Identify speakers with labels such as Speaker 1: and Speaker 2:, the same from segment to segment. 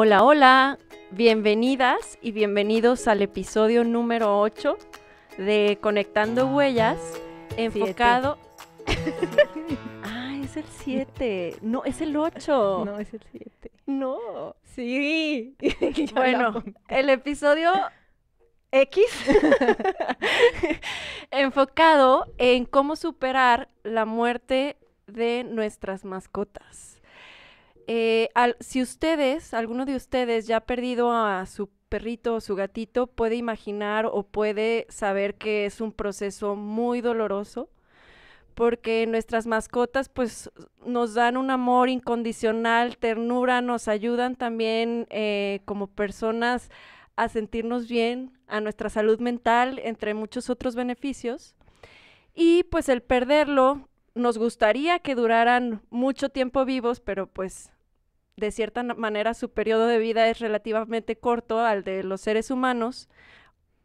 Speaker 1: Hola, hola, bienvenidas y bienvenidos al episodio número 8 de Conectando Huellas, enfocado... ah, es el 7, no, es el 8. No, es el 7. No. Sí. bueno, el episodio X enfocado en cómo superar la muerte de nuestras mascotas. Eh, si ustedes, alguno de ustedes ya ha perdido a su perrito o su gatito, puede imaginar o puede saber que es un proceso muy doloroso, porque nuestras mascotas pues nos dan un amor incondicional, ternura, nos ayudan también eh, como personas a sentirnos bien, a nuestra salud mental, entre muchos otros beneficios. Y pues el perderlo, nos gustaría que duraran mucho tiempo vivos, pero pues de cierta manera su periodo de vida es relativamente corto al de los seres humanos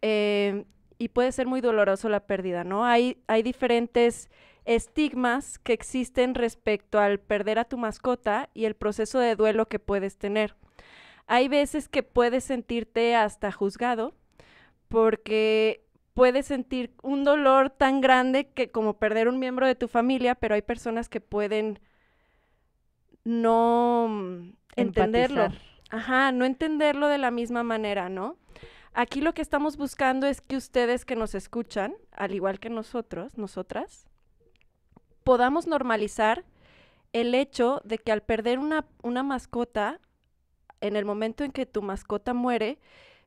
Speaker 1: eh, y puede ser muy doloroso la pérdida, ¿no? Hay, hay diferentes estigmas que existen respecto al perder a tu mascota y el proceso de duelo que puedes tener. Hay veces que puedes sentirte hasta juzgado porque puedes sentir un dolor tan grande que como perder un miembro de tu familia, pero hay personas que pueden no mm, entenderlo. Ajá, no entenderlo de la misma manera, ¿no? Aquí lo que estamos buscando es que ustedes que nos escuchan, al igual que nosotros, nosotras, podamos normalizar el hecho de que al perder una mascota, en el momento en que tu mascota muere,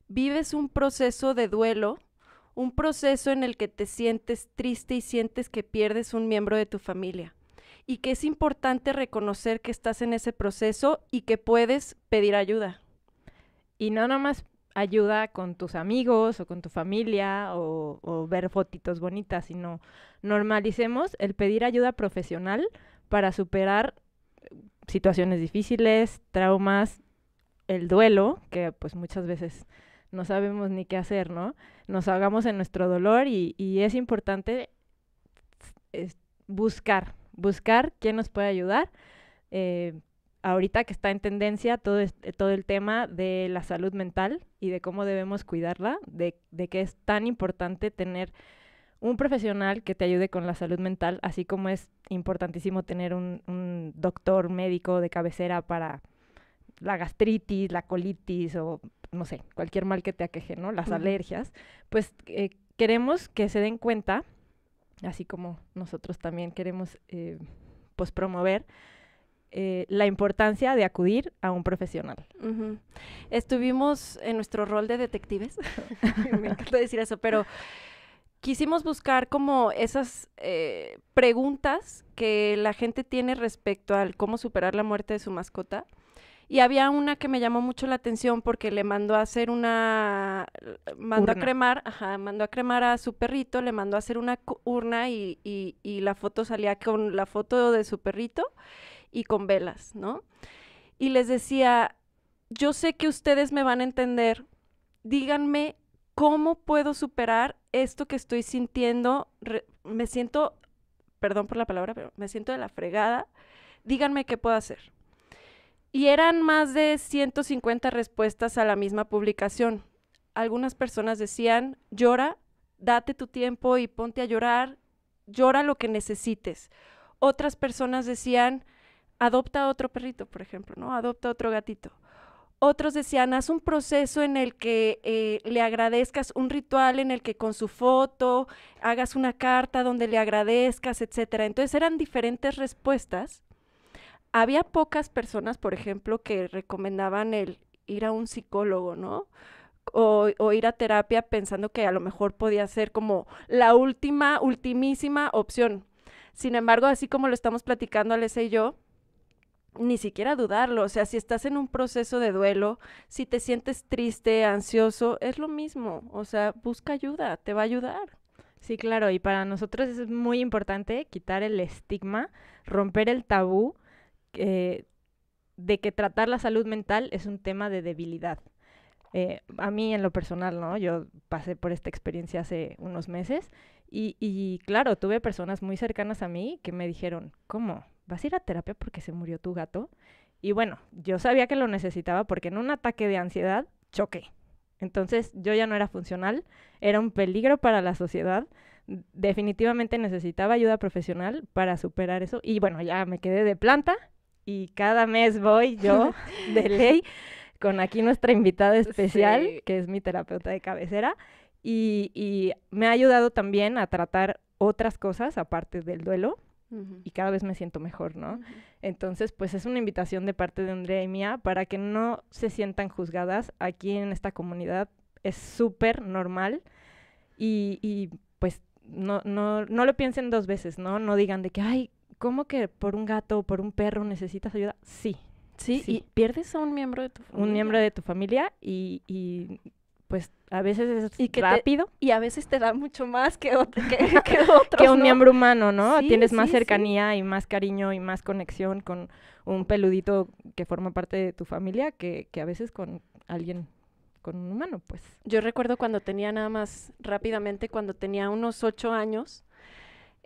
Speaker 1: vives un proceso de duelo, un proceso en el que te sientes triste y sientes que pierdes un miembro de tu familia y que es importante reconocer que estás en ese proceso y que puedes pedir ayuda. Y no más ayuda con tus amigos o con tu familia
Speaker 2: o, ver fotitos bonitas, sino normalicemos el pedir ayuda profesional para superar situaciones difíciles, traumas, el duelo, que pues muchas veces no sabemos ni qué hacer, ¿no? Nos ahogamos en nuestro dolor y, es importante buscar buscar quién nos puede ayudar. Eh, ahorita que está en tendencia todo, eh, todo el tema de la salud mental y de cómo debemos cuidarla, de, que es tan importante tener un profesional que te ayude con la salud mental, así como es importantísimo tener un, doctor médico de cabecera para la gastritis, la colitis o no sé, cualquier mal que te aqueje, ¿no? Las alergias, pues eh, queremos que se den cuenta así como nosotros también queremos eh, pues, promover, eh, la importancia de acudir a un profesional.
Speaker 1: Estuvimos en nuestro rol de detectives, me encanta decir eso, pero quisimos buscar como esas eh, preguntas que la gente tiene respecto al cómo superar la muerte de su mascota y había una que me llamó mucho la atención porque le mandó a hacer una, mandó a cremar, ajá, mandó a cremar a su perrito, le mandó a hacer una urna y, la foto salía con la foto de su perrito y con velas, ¿no? Y les decía, yo sé que ustedes me van a entender, díganme cómo puedo superar esto que estoy sintiendo, me siento, perdón por la palabra, pero me siento de la fregada, díganme qué puedo hacer. Y eran más de 150 respuestas a la misma publicación. Algunas personas decían, llora, date tu tiempo y ponte a llorar, llora lo que necesites. Otras personas decían, adopta otro perrito, por ejemplo, ¿no? Adopta otro gatito. Otros decían, haz un proceso en el que eh, le agradezcas, un ritual en el que con su foto hagas una carta donde le agradezcas, etcétera. Entonces eran diferentes respuestas había pocas personas, por ejemplo, que recomendaban el ir a un psicólogo, ¿no? O, ir a terapia pensando que a lo mejor podía ser como la última, ultimísima opción. Sin embargo, así como lo estamos platicando Alessia y yo, ni siquiera dudarlo. O sea, si estás en un proceso de duelo, si te sientes triste, ansioso, es lo mismo. O sea, busca ayuda, te va a ayudar. Sí, claro, y para nosotros es muy importante quitar el estigma,
Speaker 2: romper el tabú eh, de que tratar la salud mental es un tema de debilidad. Eh, a mí en lo personal, ¿no? Yo pasé por esta experiencia hace unos meses y, y claro, tuve personas muy cercanas a mí que me dijeron, ¿cómo? ¿Vas a ir a terapia porque se murió tu gato? Y bueno, yo sabía que lo necesitaba porque en un ataque de ansiedad choqué. Entonces yo ya no era funcional, era un peligro para la sociedad. Definitivamente necesitaba ayuda profesional para superar eso. Y bueno, ya me quedé de planta y cada mes voy yo de ley con aquí nuestra invitada especial, que es mi terapeuta de cabecera, y, me ha ayudado también a tratar otras cosas aparte del duelo. Y cada vez me siento mejor, ¿no? Entonces, pues es una invitación de parte de Andrea y mía para que no se sientan juzgadas. Aquí en esta comunidad es súper normal y, y pues no, no, no lo piensen dos veces, ¿no? No digan de que, ay, ¿cómo que por un gato o por un perro necesitas ayuda? Sí. Sí, y pierdes a un miembro de tu familia. Un miembro de tu familia y, y pues a veces es rápido.
Speaker 1: y a veces te da mucho más que, otro, que, que, un miembro
Speaker 2: humano, ¿no? Tienes más cercanía y más cariño y más conexión con un peludito que forma parte de tu familia que, que a veces con alguien, con un humano, pues.
Speaker 1: Yo recuerdo cuando tenía nada más rápidamente, cuando tenía unos ocho años,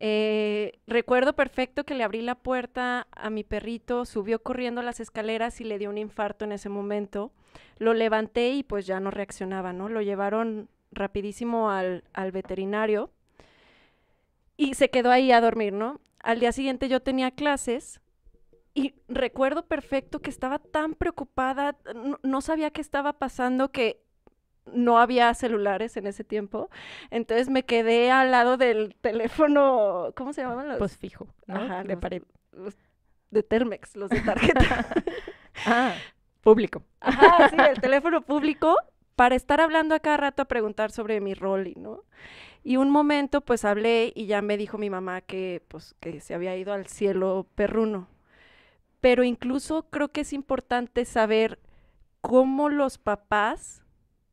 Speaker 1: eh, recuerdo perfecto que le abrí la puerta a mi perrito, subió corriendo las escaleras y le dio un infarto en ese momento. Lo levanté y pues ya no reaccionaba, ¿no? Lo llevaron rapidísimo al, veterinario y se quedó ahí a dormir, ¿no? Al día siguiente yo tenía clases y recuerdo perfecto que estaba tan preocupada, no sabía qué estaba pasando, que no había celulares en ese tiempo, entonces me quedé al lado del teléfono, ¿cómo se llamaban los? Pues fijo, Ajá, de pared. Los de Termex, los de tarjeta. ah,
Speaker 2: público. Ajá, sí, el
Speaker 1: teléfono público para estar hablando a cada rato a preguntar sobre mi rol, ¿no? Y un momento pues hablé y ya me dijo mi mamá que pues que se había ido al cielo perruno. Pero incluso creo que es importante saber cómo los papás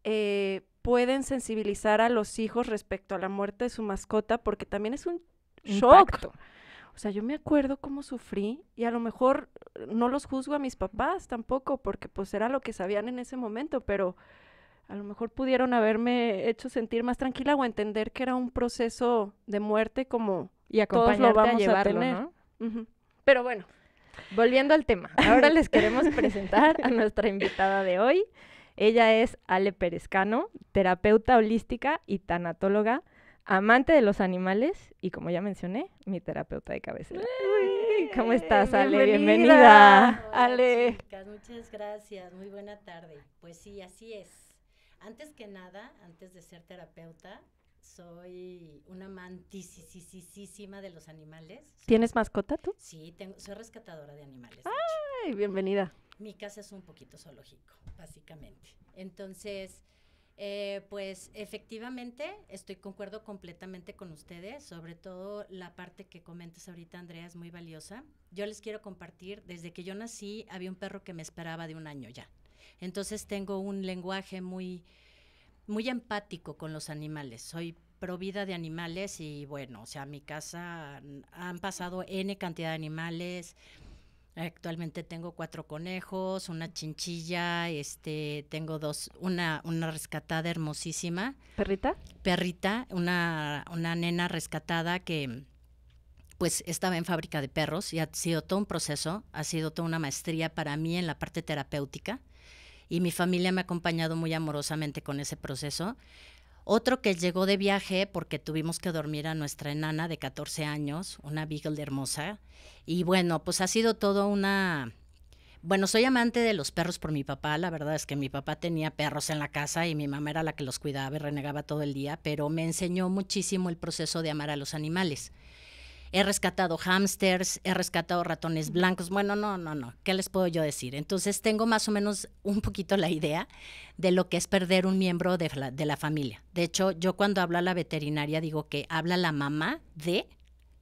Speaker 1: eh, pueden sensibilizar a los hijos respecto a la muerte de su mascota, porque también es un shock. O sea, yo me acuerdo cómo sufrí y a lo mejor eh, no los juzgo a mis papás tampoco, porque pues era lo que sabían en ese momento, pero a lo mejor pudieron haberme hecho sentir más tranquila o entender que era un proceso de muerte como y a, llevarlo, ¿no? Pero bueno, volviendo al tema, ahora les queremos presentar a nuestra invitada de
Speaker 2: hoy. Ella es Ale Perezcano, terapeuta holística y tanatóloga, amante de los animales y, como ya mencioné, mi terapeuta de cabecera. ¿Cómo estás, Ale? Bienvenida. Ale.
Speaker 3: muchas gracias. Muy buena tarde. Pues sí, así es. Antes que nada, antes de ser terapeuta, soy una amantísima de los animales. ¿Tienes
Speaker 1: mascota tú? Sí,
Speaker 3: tengo, soy rescatadora de animales.
Speaker 1: ¡Ay! Bienvenida
Speaker 3: mi casa es un poquito zoológico, básicamente. Entonces, eh, pues efectivamente estoy concuerdo completamente con ustedes, sobre todo la parte que comentas ahorita, Andrea, es muy valiosa. Yo les quiero compartir, desde que yo nací había un perro que me esperaba de un año ya. Entonces tengo un lenguaje muy, muy empático con los animales. Soy provida de animales y bueno, o sea, mi casa mm, han pasado N cantidad de animales Actualmente tengo cuatro conejos, una chinchilla, este, tengo dos, una, una rescatada hermosísima. ¿Perrita? Perrita, una, una nena rescatada que pues estaba en fábrica de perros y ha sido todo un proceso, ha sido toda una maestría para mí en la parte terapéutica y mi familia me ha acompañado muy amorosamente con ese proceso. Otro que llegó de viaje porque tuvimos que dormir a nuestra enana de 14 años, una Beagle hermosa. Y bueno, pues ha sido todo una... Bueno, soy amante de los perros por mi papá. La verdad es que mi papá tenía perros en la casa y mi mamá era la que los cuidaba y renegaba todo el día, pero me enseñó muchísimo el proceso de amar a los animales. He rescatado hamsters, he rescatado ratones blancos. Bueno, no, no, no. ¿Qué les puedo yo decir? Entonces tengo más o menos un poquito la idea de lo que es perder un miembro de la, familia. De hecho, yo cuando hablo a la veterinaria digo que habla la mamá de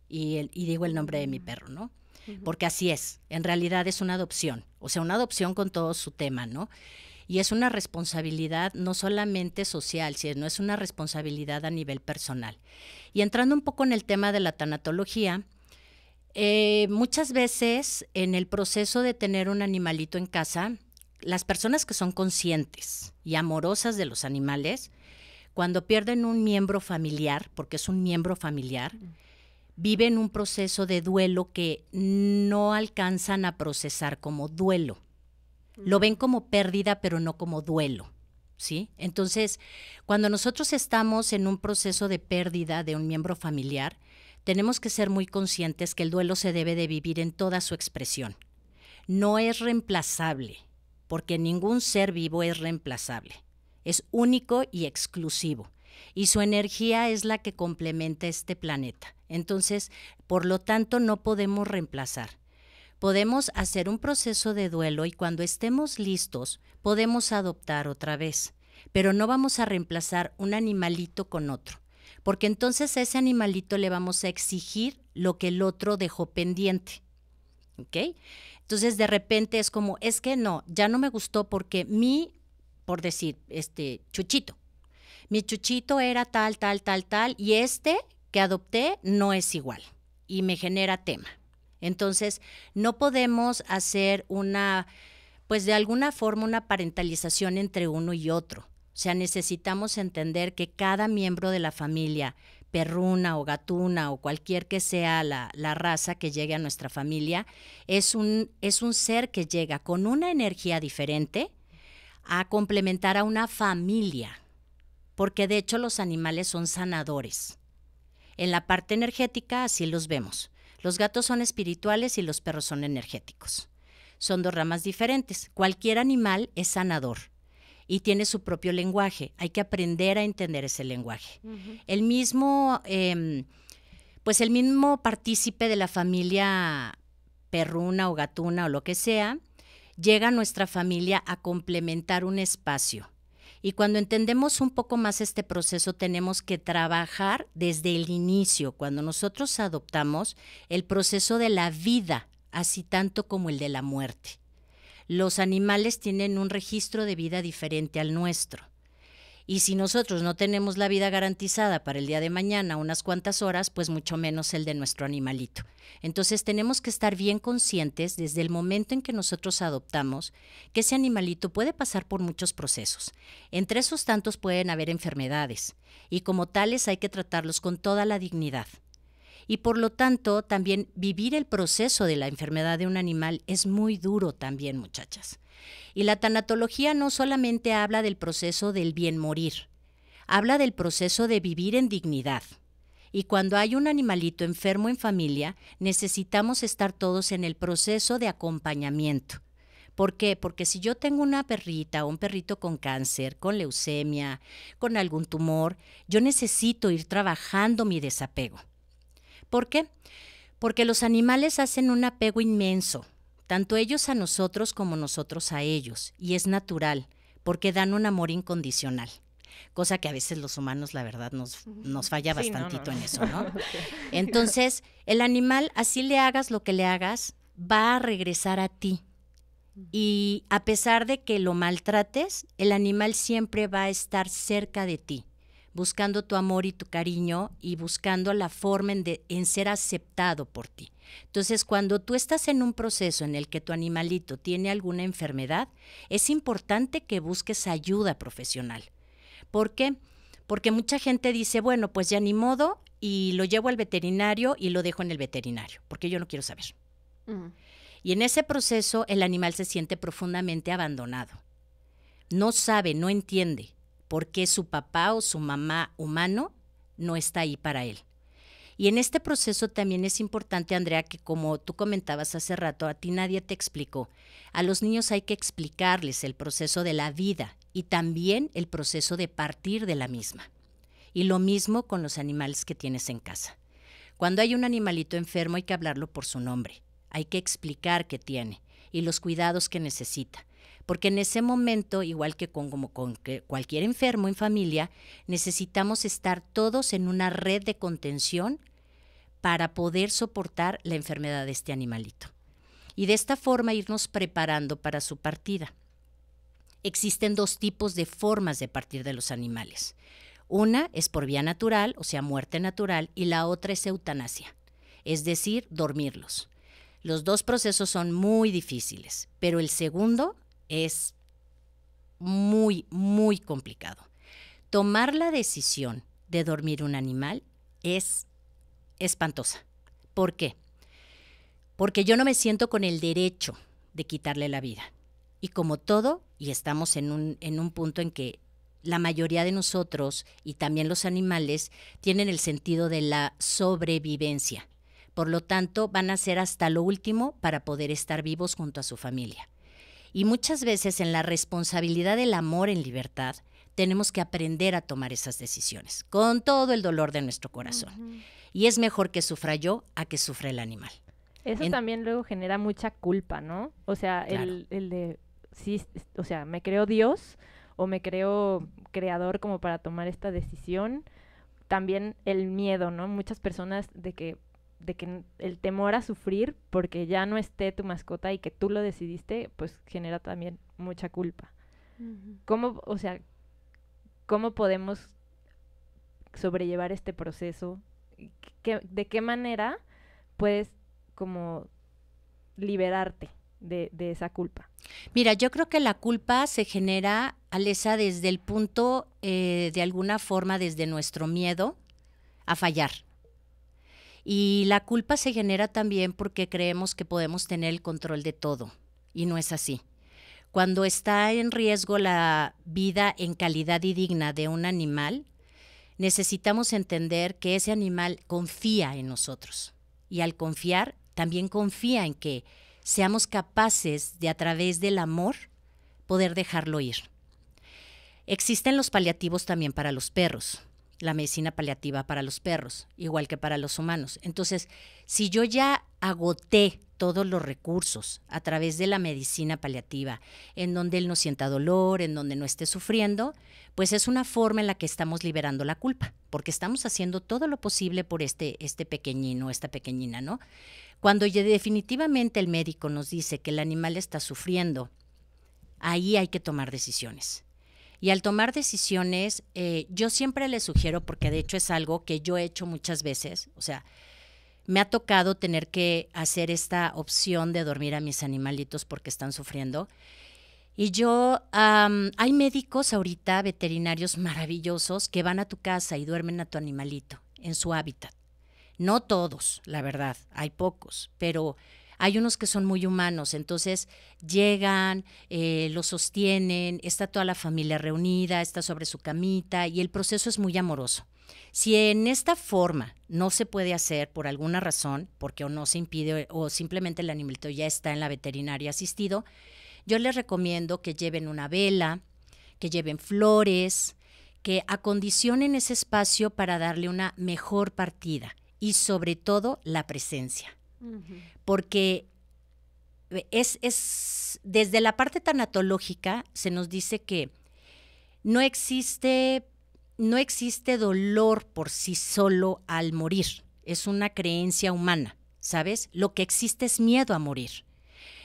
Speaker 3: y, digo el nombre de mi mm. perro, ¿no? Porque así es. En realidad es una adopción. O sea, una adopción con todo su tema, ¿no? Y es una responsabilidad no solamente social, sino es una responsabilidad a nivel personal. Y entrando un poco en el tema de la tanatología, eh, muchas veces en el proceso de tener un animalito en casa, las personas que son conscientes y amorosas de los animales, cuando pierden un miembro familiar, porque es un miembro familiar, mm. viven un proceso de duelo que no alcanzan a procesar como duelo. Lo ven como pérdida, pero no como duelo. ¿Sí? Entonces, cuando nosotros estamos en un proceso de pérdida de un miembro familiar, tenemos que ser muy conscientes que el duelo se debe de vivir en toda su expresión. No es reemplazable, porque ningún ser vivo es reemplazable. Es único y exclusivo. Y su energía es la que complementa este planeta. Entonces, por lo tanto, no podemos reemplazar podemos hacer un proceso de duelo y cuando estemos listos podemos adoptar otra vez, pero no vamos a reemplazar un animalito con otro, porque entonces a ese animalito le vamos a exigir lo que el otro dejó pendiente. ¿Ok? Entonces de repente es como, es que no, ya no me gustó porque mi, por decir, este, chuchito, mi chuchito era tal, tal, tal, tal, y este que adopté no es igual y me genera tema. Entonces, no podemos hacer una, pues de alguna forma, una parentalización entre uno y otro. O sea, necesitamos entender que cada miembro de la familia, perruna o gatuna o cualquier que sea la, raza que llegue a nuestra familia, es un, es un ser que llega con una energía diferente a complementar a una familia, porque de hecho los animales son sanadores. En la parte energética así los vemos. Los gatos son espirituales y los perros son energéticos. Son dos ramas diferentes. Cualquier animal es sanador y tiene su propio lenguaje. Hay que aprender a entender ese lenguaje. El mismo, em, pues el mismo partícipe de la familia perruna o gatuna o lo que sea, llega a nuestra familia a complementar un espacio y cuando entendemos un poco más este proceso, tenemos que trabajar desde el inicio, cuando nosotros adoptamos el proceso de la vida, así tanto como el de la muerte. Los animales tienen un registro de vida diferente al nuestro. Y si nosotros no tenemos la vida garantizada para el día de mañana unas cuantas horas, pues mucho menos el de nuestro animalito. Entonces tenemos que estar bien conscientes desde el momento en que nosotros adoptamos que ese animalito puede pasar por muchos procesos. Entre esos tantos pueden haber enfermedades y como tales hay que tratarlos con toda la dignidad y por lo tanto también vivir el proceso de la enfermedad de un animal es muy duro también, muchachas. Y la tanatología no solamente habla del proceso del bien morir, habla del proceso de vivir en dignidad. Y cuando hay un animalito enfermo en familia, necesitamos estar todos en el proceso de acompañamiento. ¿Por qué? Porque si yo tengo una perrita o un perrito con cáncer, con leucemia, con algún tumor, yo necesito ir trabajando mi desapego. ¿Por qué? Porque los animales hacen un apego inmenso, tanto ellos a nosotros como nosotros a ellos, y es natural, porque dan un amor incondicional cosa que a veces los humanos, la verdad, nos, nos falla bastante bastantito en eso, ¿no?
Speaker 4: Entonces,
Speaker 3: el animal, así le hagas lo que le hagas, va a regresar a ti. Y a pesar de que lo maltrates, el animal siempre va a estar cerca de ti, buscando tu amor y tu cariño y buscando la forma de, en ser aceptado por ti. Entonces, cuando tú estás en un proceso en el que tu animalito tiene alguna enfermedad, es importante que busques ayuda profesional. ¿Por qué? Porque mucha gente dice, bueno, pues ya ni modo, y lo llevo al veterinario y lo dejo en el veterinario, porque yo no quiero saber. Y en ese proceso el animal se siente profundamente abandonado. No sabe, no entiende por qué su papá o su mamá humano no está ahí para él. Y en este proceso también es importante, Andrea, que como tú comentabas hace rato, a ti nadie te explicó. A los niños hay que explicarles el proceso de la vida y también el proceso de partir de la misma. Y lo mismo con los animales que tienes en casa. Cuando hay un animalito enfermo hay que hablarlo por su nombre, hay que explicar qué tiene y los cuidados que necesita porque en ese momento, igual que con, con cualquier enfermo en familia, necesitamos estar todos en una red de contención para poder soportar la enfermedad de este animalito. Y de esta forma irnos preparando para su partida. Existen dos tipos de formas de partir de los animales. Una es por vía natural, o sea, muerte natural, y la otra es eutanasia, es decir, dormirlos. Los dos procesos son muy difíciles, pero el segundo es muy, muy complicado. Tomar la decisión de dormir un animal es espantosa. ¿Por qué? Porque yo no me siento con el derecho de quitarle la vida. Y como todo, y estamos en un, en un punto en que la mayoría de nosotros y también los animales tienen el sentido de la sobrevivencia. Por lo tanto, van a ser hasta lo último para poder estar vivos junto a su familia. Y muchas veces en la responsabilidad del amor en libertad, tenemos que aprender a tomar esas decisiones, con todo el dolor de nuestro corazón. Y es mejor que sufra yo a que sufra el animal.
Speaker 2: Eso también luego genera mucha culpa, ¿no? O sea, el, el, de, sí, o sea, me creo Dios o me creo creador como para tomar esta decisión. También el miedo, ¿no? Muchas personas de que de que el temor a sufrir porque ya no esté tu mascota y que tú lo decidiste, pues genera también mucha culpa. ¿Cómo, o sea, cómo podemos sobrellevar este proceso? ¿De qué manera puedes como liberarte de, de, esa culpa?
Speaker 3: Mira, yo creo que la culpa se genera, Alesa, desde el punto, eh, de alguna forma, desde nuestro miedo a fallar y la culpa se genera también porque creemos que podemos tener el control de todo y no es así. Cuando está en riesgo la vida en calidad y digna de un animal, necesitamos entender que ese animal confía en nosotros y al confiar también confía en que seamos capaces de a través del amor poder dejarlo ir. Existen los paliativos también para los perros la medicina paliativa para los perros, igual que para los humanos. Entonces, si yo ya agoté todos los recursos a través de la medicina paliativa, en donde él no sienta dolor, en donde no esté sufriendo, pues es una forma en la que estamos liberando la culpa, porque estamos haciendo todo lo posible por este, este pequeñino, esta pequeñina, ¿no? Cuando ya definitivamente el médico nos dice que el animal está sufriendo, ahí hay que tomar decisiones. Y al tomar decisiones, eh, yo siempre les sugiero, porque de hecho es algo que yo he hecho muchas veces, o sea, me ha tocado tener que hacer esta opción de dormir a mis animalitos porque están sufriendo. Y yo, hay médicos ahorita, veterinarios maravillosos, que van a tu casa y duermen a tu animalito en su hábitat. No todos, la verdad, hay pocos, pero hay unos que son muy humanos, entonces llegan, los eh, lo sostienen, está toda la familia reunida, está sobre su camita y el proceso es muy amoroso. Si en esta forma no se puede hacer por alguna razón, porque o no se impide o simplemente el animalito ya está en la veterinaria asistido, yo les recomiendo que lleven una vela, que lleven flores, que acondicionen ese espacio para darle una mejor partida y sobre todo la presencia porque es, desde la parte tanatológica se nos dice que no existe, no existe dolor por sí solo al morir, es una creencia humana, ¿sabes? Lo que existe es miedo a morir.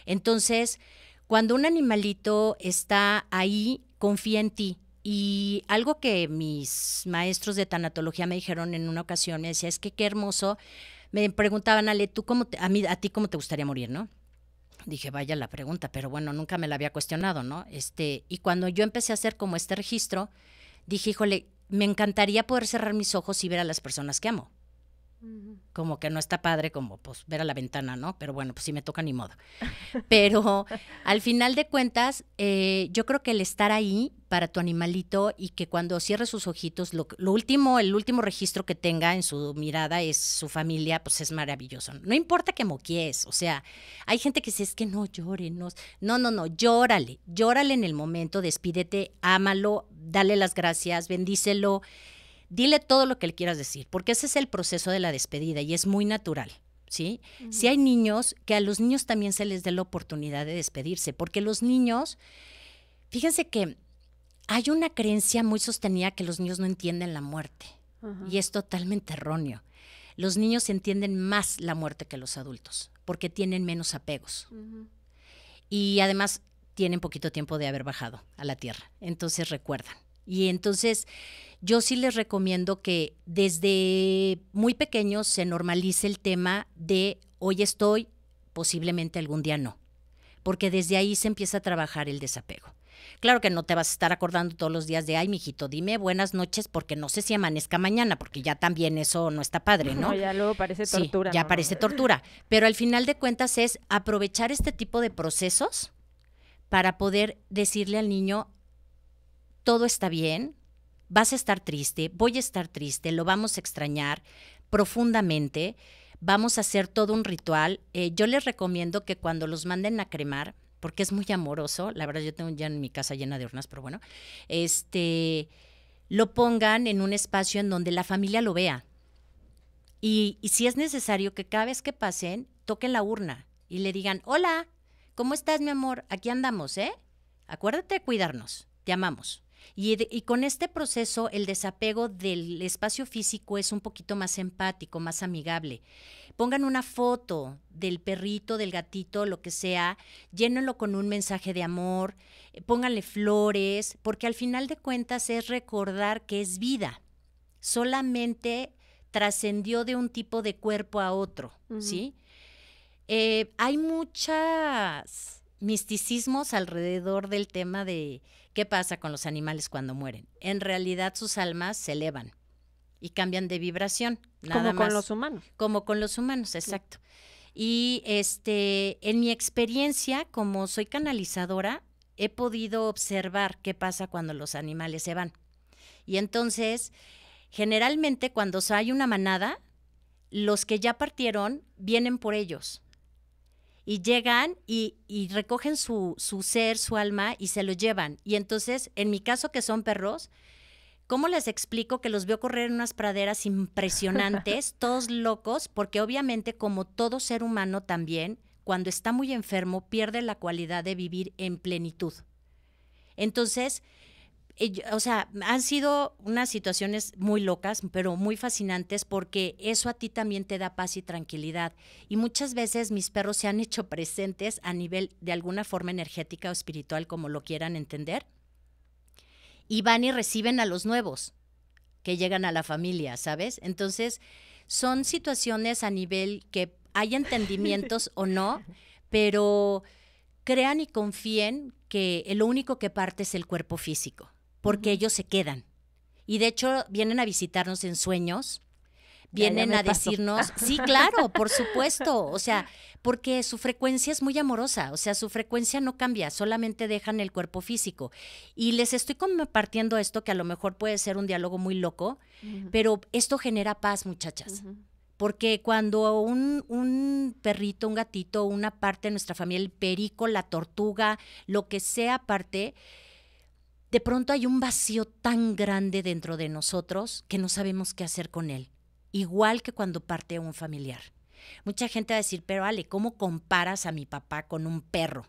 Speaker 3: Entonces, cuando un animalito está ahí, confía en ti. Y algo que mis maestros de tanatología me dijeron en una ocasión, me decía, es que qué hermoso me preguntaban, Ale, ¿tú cómo a, mí, a ti cómo te gustaría morir, no? Dije, vaya la pregunta, pero bueno, nunca me la había cuestionado, ¿no? Este, y cuando yo empecé a hacer como este registro, dije, híjole, me encantaría poder cerrar mis ojos y ver a las personas que amo. Como que no está padre, como pues ver a la ventana, ¿no? Pero bueno, pues si me toca ni modo. Pero al final de cuentas, eh, yo creo que el estar ahí para tu animalito y que cuando cierre sus ojitos, lo, último, el último registro que tenga en su mirada es su familia, pues es maravilloso. No importa que moquies, o sea, hay gente que dice, es que no lloren no, no, no, llórale, llórale en el momento, despídete, ámalo, dale las gracias, bendícelo, dile todo lo que le quieras decir, porque ese es el proceso de la despedida y es muy natural. ¿Sí? Si hay niños, que a los niños también se les dé la oportunidad de despedirse, porque los niños, fíjense que hay una creencia muy sostenida que los niños no entienden la muerte y es totalmente erróneo. Los niños entienden más la muerte que los adultos porque tienen menos apegos. Y además tienen poquito tiempo de haber bajado a la tierra, entonces recuerdan. Y entonces yo sí les recomiendo que desde muy pequeños se normalice el tema de hoy estoy, posiblemente algún día no, porque desde ahí se empieza a trabajar el desapego. Claro que no te vas a estar acordando todos los días de, ay, mijito, dime buenas noches porque no sé si amanezca mañana, porque ya también eso no está padre, ¿no? no ya luego parece tortura. Sí, ya parece tortura. Pero al final de cuentas es aprovechar este tipo de procesos para poder decirle al niño, todo está bien, vas a estar triste, voy a estar triste, lo vamos a extrañar profundamente, vamos a hacer todo un ritual. Eh, yo les recomiendo que cuando los manden a cremar, porque es muy amoroso. La verdad, yo tengo ya en mi casa llena de urnas, pero bueno. Este, lo pongan en un espacio en donde la familia lo vea. Y, si es necesario que cada vez que pasen, toquen la urna y le digan, hola, ¿cómo estás, mi amor? Aquí andamos, ¿eh? Acuérdate de cuidarnos, te amamos. Y, y, con este proceso el desapego del espacio físico es un poquito más empático, más amigable pongan una foto del perrito, del gatito, lo que sea, llénenlo con un mensaje de amor, eh, pónganle flores, porque al final de cuentas es recordar que es vida. Solamente trascendió de un tipo de cuerpo a otro, ¿sí? Eh, hay muchos misticismos alrededor del tema de qué pasa con los animales cuando mueren. En realidad sus almas se elevan y cambian de vibración. Nada como con los humanos. Como con los humanos, exacto. Y este, en mi experiencia, como soy canalizadora, he podido observar qué pasa cuando los animales se van. Y entonces, generalmente cuando hay una manada, los que ya partieron vienen por ellos. Y llegan y, y recogen su, su ser, su alma y se lo llevan. Y entonces, en mi caso que son perros, ¿Cómo les explico que los veo correr en unas praderas impresionantes, todos locos? Porque obviamente, como todo ser humano también, cuando está muy enfermo, pierde la cualidad de vivir en plenitud. Entonces, eh, o sea, han sido unas situaciones muy locas, pero muy fascinantes porque eso a ti también te da paz y tranquilidad. Y muchas veces mis perros se han hecho presentes a nivel de alguna forma energética o espiritual, como lo quieran entender y van y reciben a los nuevos que llegan a la familia, ¿sabes? Entonces, son situaciones a nivel que hay entendimientos o no, pero crean y confíen que lo único que parte es el cuerpo físico, porque ellos se quedan. Y de hecho vienen a visitarnos en sueños
Speaker 4: vienen a decirnos, sí, claro,
Speaker 3: por supuesto, o sea, porque su frecuencia es muy amorosa, o sea, su frecuencia no cambia, solamente dejan el cuerpo físico. Y les estoy compartiendo esto que a lo mejor puede ser un diálogo muy loco, pero esto genera paz, muchachas. Porque cuando un, un, perrito, un gatito, una parte de nuestra familia, el perico, la tortuga, lo que sea parte, de pronto hay un vacío tan grande dentro de nosotros que no sabemos qué hacer con él igual que cuando parte un familiar. Mucha gente va a decir, pero Ale, ¿cómo comparas a mi papá con un perro?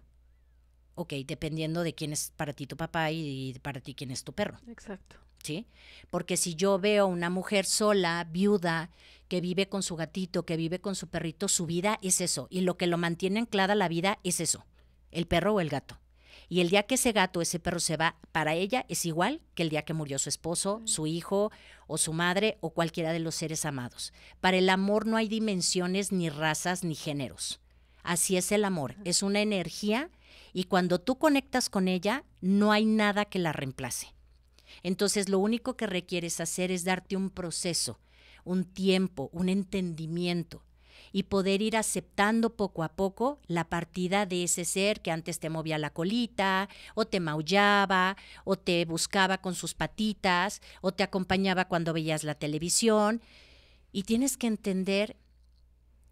Speaker 3: Ok, dependiendo de quién es para ti tu papá y, para ti quién es tu perro. Exacto. ¿Sí? Porque si yo veo una mujer sola, viuda, que vive con su gatito, que vive con su perrito, su vida es eso. Y lo que lo mantiene anclada la vida es eso, el perro o el gato. Y el día que ese gato, ese perro se va, para ella es igual que el día que murió su esposo, su hijo o su madre o cualquiera de los seres amados. Para el amor no hay dimensiones, ni razas, ni géneros. Así es el amor, es una energía y cuando tú conectas con ella, no hay nada que la reemplace. Entonces lo único que requieres hacer es darte un proceso, un tiempo, un entendimiento y poder ir aceptando poco a poco la partida de ese ser que antes te movía la colita, o te maullaba, o te buscaba con sus patitas, o te acompañaba cuando veías la televisión. Y tienes que entender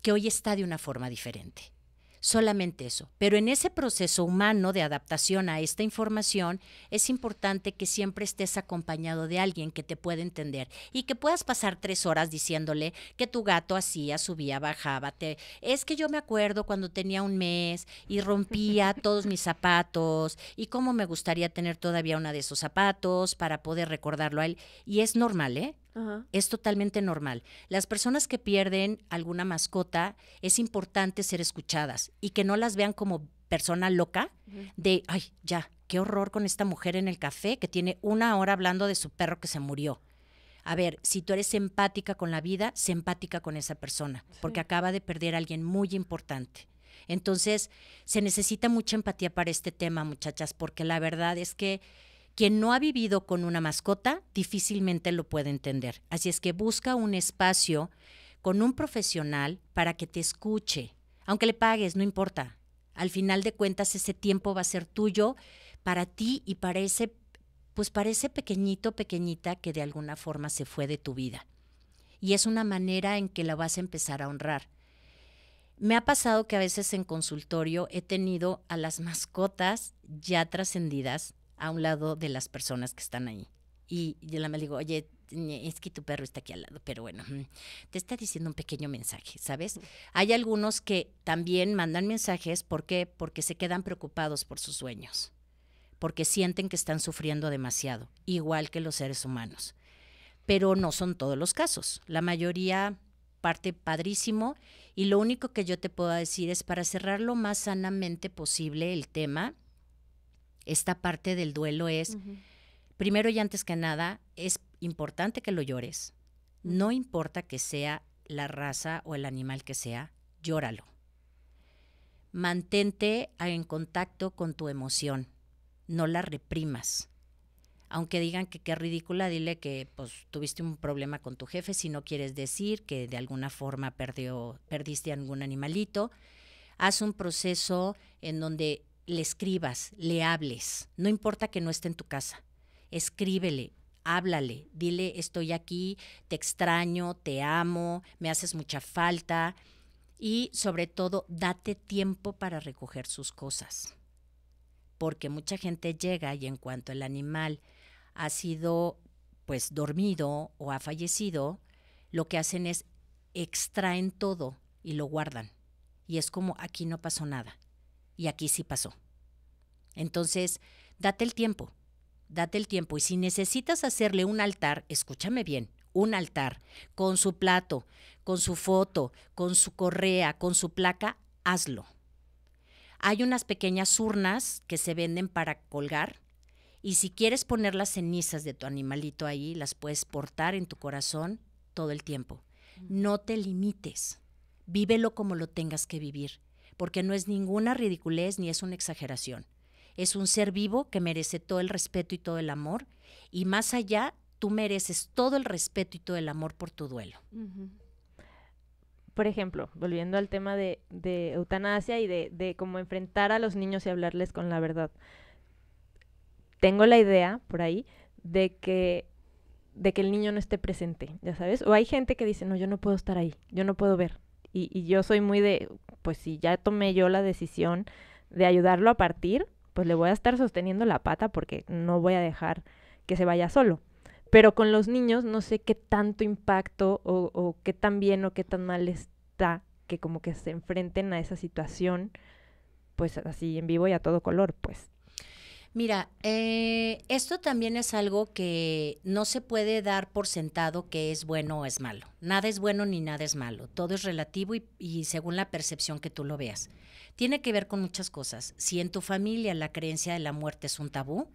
Speaker 3: que hoy está de una forma diferente solamente eso. Pero en ese proceso humano de adaptación a esta información, es importante que siempre estés acompañado de alguien que te pueda entender y que puedas pasar tres horas diciéndole que tu gato hacía, subía, bajaba. Te, es que yo me acuerdo cuando tenía un mes y rompía todos mis zapatos y cómo me gustaría tener todavía una de esos zapatos para poder recordarlo a él. Y es normal, ¿eh? Es totalmente normal. Las personas que pierden alguna mascota, es importante ser escuchadas y que no las vean como persona loca de, ay, ya, qué horror con esta mujer en el café que tiene una hora hablando de su perro que se murió. A ver, si tú eres empática con la vida, sé empática con esa persona, porque acaba de perder a alguien muy importante. Entonces, se necesita mucha empatía para este tema, muchachas, porque la verdad es que quien no ha vivido con una mascota difícilmente lo puede entender. Así es que busca un espacio con un profesional para que te escuche. Aunque le pagues, no importa. Al final de cuentas, ese tiempo va a ser tuyo para ti y para ese, pues para pequeñito, pequeñita que de alguna forma se fue de tu vida. Y es una manera en que la vas a empezar a honrar. Me ha pasado que a veces en consultorio he tenido a las mascotas ya trascendidas a un lado de las personas que están ahí. Y yo la me digo, oye, es que tu perro está aquí al lado, pero bueno, te está diciendo un pequeño mensaje, ¿sabes? Hay algunos que también mandan mensajes, ¿por Porque se quedan preocupados por sus sueños, porque sienten que están sufriendo demasiado, igual que los seres humanos. Pero no son todos los casos, la mayoría parte padrísimo y lo único que yo te puedo decir es para cerrar lo más sanamente posible el tema, esta parte del duelo es, primero y antes que nada, es importante que lo llores. No importa que sea la raza o el animal que sea, llóralo. Mantente en contacto con tu emoción, no la reprimas. Aunque digan que qué ridícula, dile que pues, tuviste un problema con tu jefe, si no quieres decir que de alguna forma perdió, perdiste algún animalito. Haz un proceso en donde le escribas, le hables, no importa que no esté en tu casa, escríbele, háblale, dile estoy aquí, te extraño, te amo, me haces mucha falta y sobre todo date tiempo para recoger sus cosas. Porque mucha gente llega y en cuanto el animal ha sido pues dormido o ha fallecido, lo que hacen es extraen todo y lo guardan. Y es como aquí no pasó nada y aquí sí pasó. Entonces, date el tiempo, date el tiempo. Y si necesitas hacerle un altar, escúchame bien, un altar, con su plato, con su foto, con su correa, con su placa, hazlo. Hay unas pequeñas urnas que se venden para colgar y si quieres poner las cenizas de tu animalito ahí, las puedes portar en tu corazón todo el tiempo. Mm. No te limites, vívelo como lo tengas que vivir porque no es ninguna ridiculez ni es una exageración. Es un ser vivo que merece todo el respeto y todo el amor, y más allá, tú mereces todo el respeto y todo el amor por tu duelo. Por ejemplo, volviendo al tema de, eutanasia y de, de
Speaker 2: cómo enfrentar a los niños y hablarles con la verdad. Tengo la idea por ahí de que de que el niño no esté presente, ya sabes. O hay gente que dice, no, yo no puedo estar ahí, yo no puedo ver, y, yo soy muy de, pues si ya tomé yo la decisión de ayudarlo a partir, pues le voy a estar sosteniendo la pata porque no voy a dejar que se vaya solo. Pero con los niños no sé qué tanto impacto o, o, qué tan bien o qué tan mal está que como que se enfrenten a esa situación, pues así en vivo y a todo color, pues.
Speaker 3: Mira, eh, esto también es algo que no se puede dar por sentado que es bueno o es malo. Nada es bueno ni nada es malo. Todo es relativo y, según la percepción que tú lo veas. Tiene que ver con muchas cosas. Si en tu familia la creencia de la muerte es un tabú,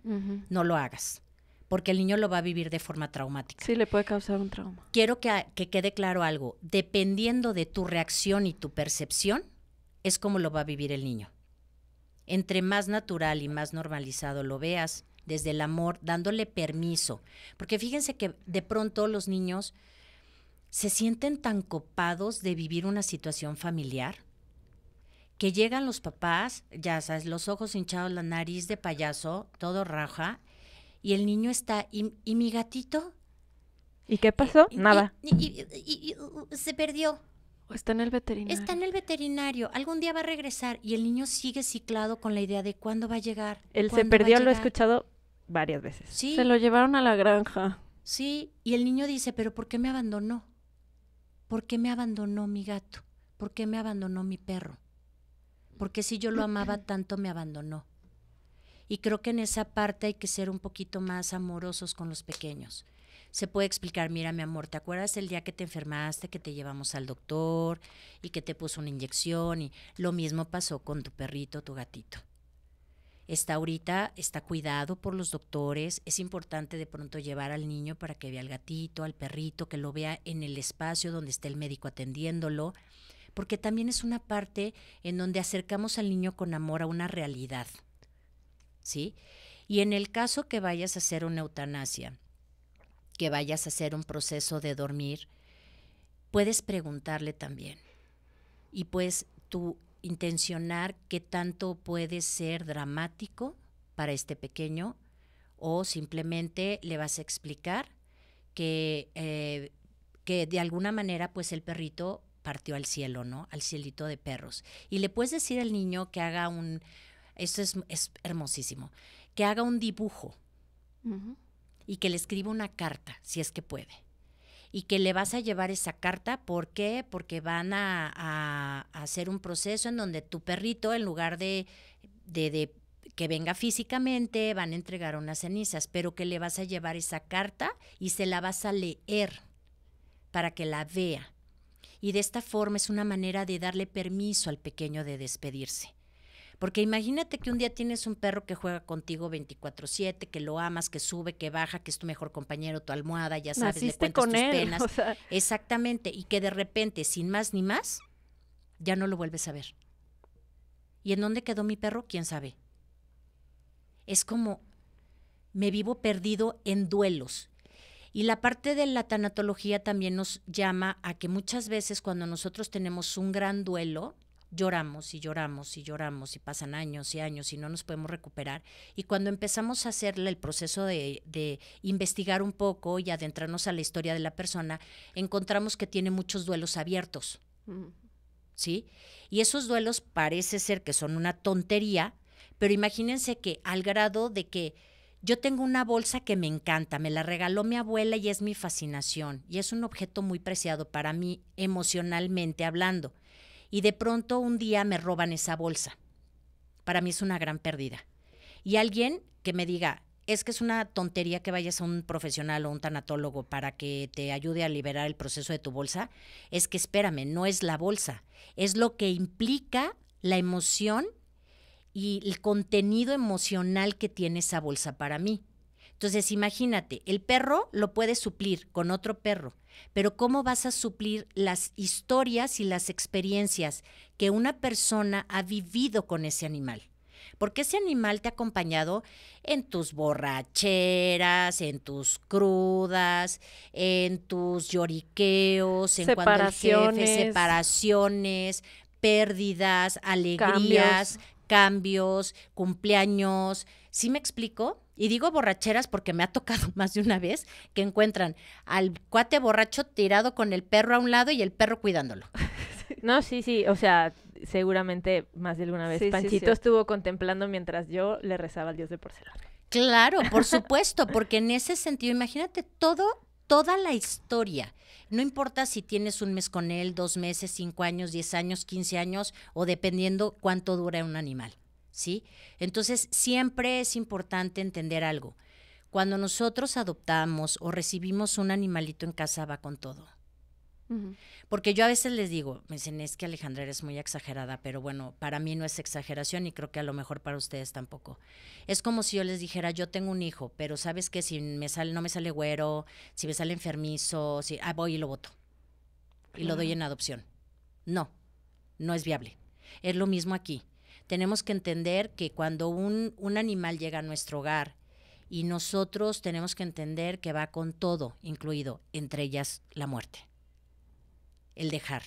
Speaker 3: no lo hagas porque el niño lo va a vivir de forma traumática. Sí, le puede causar un trauma. Quiero que, que, quede claro algo. Dependiendo de tu reacción y tu percepción, es como lo va a vivir el niño. Entre más natural y más normalizado lo veas, desde el amor, dándole permiso. Porque fíjense que de pronto los niños se sienten tan copados de vivir una situación familiar que llegan los papás, ya sabes, los ojos hinchados, la nariz de payaso, todo raja, y el niño está, ¿y, mi gatito? ¿Y qué pasó? Nada.
Speaker 4: y,
Speaker 3: se perdió. Está en el veterinario. Está en el veterinario. Algún día va a regresar y el niño sigue ciclado con la idea de cuándo va a llegar. Él se perdió, lo he
Speaker 1: escuchado varias veces.
Speaker 3: ¿Sí? Se lo llevaron
Speaker 1: a la granja.
Speaker 3: Sí, y el niño dice, pero ¿por qué me abandonó? ¿Por qué me abandonó mi gato? ¿Por qué me abandonó mi perro? Porque si yo lo amaba tanto me abandonó? Y creo que en esa parte hay que ser un poquito más amorosos con los pequeños se puede explicar, mira mi amor, ¿te acuerdas el día que te enfermaste, que te llevamos al doctor y que te puso una inyección? Y lo mismo pasó con tu perrito, tu gatito. Está ahorita, está cuidado por los doctores, es importante de pronto llevar al niño para que vea al gatito, al perrito, que lo vea en el espacio donde está el médico atendiéndolo, porque también es una parte en donde acercamos al niño con amor a una realidad. ¿Sí? Y en el caso que vayas a hacer una eutanasia, que vayas a hacer un proceso de dormir, puedes preguntarle también. Y pues tú intencionar qué tanto puede ser dramático para este pequeño o simplemente le vas a explicar que, eh, que de alguna manera pues el perrito partió al cielo, ¿no? Al cielito de perros. Y le puedes decir al niño que haga un, esto es, hermosísimo, que haga un dibujo y que le escriba una carta, si es que puede. Y que le vas a llevar esa carta, ¿por qué? Porque van a, hacer un proceso en donde tu perrito, en lugar de, de, de que venga físicamente, van a entregar unas cenizas, pero que le vas a llevar esa carta y se la vas a leer para que la vea. Y de esta forma es una manera de darle permiso al pequeño de despedirse. Porque imagínate que un día tienes un perro que juega contigo 24/7, que lo amas, que sube, que baja, que es tu mejor compañero, tu almohada, ya sabes, le cuentas tus penas. Exactamente, y que de repente, sin más ni más, ya no lo vuelves a ver. ¿Y en dónde quedó mi perro? ¿Quién sabe? Es como me vivo perdido en duelos. Y la parte de la tanatología también nos llama a que muchas veces cuando nosotros tenemos un gran duelo, lloramos y lloramos y lloramos y pasan años y años y no nos podemos recuperar. Y cuando empezamos a hacerle el proceso de, investigar un poco y adentrarnos a la historia de la persona, encontramos que tiene muchos duelos abiertos. ¿Sí? Y esos duelos parece ser que son una tontería, pero imagínense que al grado de que yo tengo una bolsa que me encanta, me la regaló mi abuela y es mi fascinación, y es un objeto muy preciado para mí emocionalmente hablando y de pronto un día me roban esa bolsa. Para mí es una gran pérdida. Y alguien que me diga, es que es una tontería que vayas a un profesional o un tanatólogo para que te ayude a liberar el proceso de tu bolsa, es que espérame, no es la bolsa, es lo que implica la emoción y el contenido emocional que tiene esa bolsa para mí. Entonces, imagínate, el perro lo puedes suplir con otro perro, pero ¿cómo vas a suplir las historias y las experiencias que una persona ha vivido con ese animal? Porque ese animal te ha acompañado en tus borracheras, en tus crudas, en tus lloriqueos, en separaciones. jefe, separaciones, pérdidas, alegrías, cambios, cambios cumpleaños. ¿Sí me explico? Y digo borracheras porque me ha tocado más de una vez que encuentran al cuate borracho tirado con el perro a un lado y el perro cuidándolo.
Speaker 2: No, sí, sí, o sea, seguramente más de alguna vez Panchito estuvo contemplando mientras yo le rezaba al dios de porcelana.
Speaker 3: Claro, por supuesto, porque en ese sentido, imagínate todo, toda la historia. No importa si tienes un mes con él, dos meses, cinco años, diez años, quince años, o dependiendo cuánto dura un animal. ¿sí? Entonces, siempre es importante entender algo. Cuando nosotros adoptamos o recibimos un animalito en casa, va con todo. Porque yo a veces les digo, me dicen, es que Alejandra eres muy exagerada, pero bueno, para mí no es exageración y creo que a lo mejor para ustedes tampoco. Es como si yo les dijera, yo tengo un hijo, pero sabes que si me sale, no me sale güero, si me sale enfermizo, si, ah, voy y lo voto. Y lo doy en adopción. No, no es viable. Es lo mismo aquí tenemos que entender que cuando un, animal llega a nuestro hogar y nosotros tenemos que entender que va con todo incluido, entre ellas la muerte, el dejar,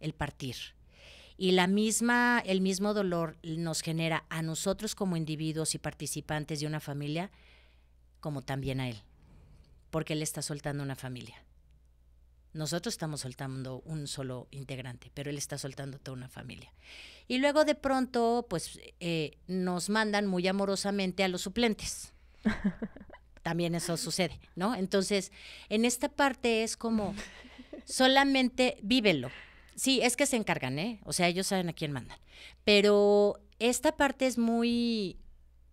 Speaker 3: el partir. Y la misma, el mismo dolor nos genera a nosotros como individuos y participantes de una familia, como también a él, porque él está soltando una familia. Nosotros estamos soltando un solo integrante, pero él está soltando toda una familia. Y luego de pronto, pues eh, nos mandan muy amorosamente a los suplentes. También eso sucede, ¿no? Entonces, en esta parte es como solamente vívelo. Sí, es que se encargan, ¿eh? O sea, ellos saben a quién mandan. Pero esta parte es muy,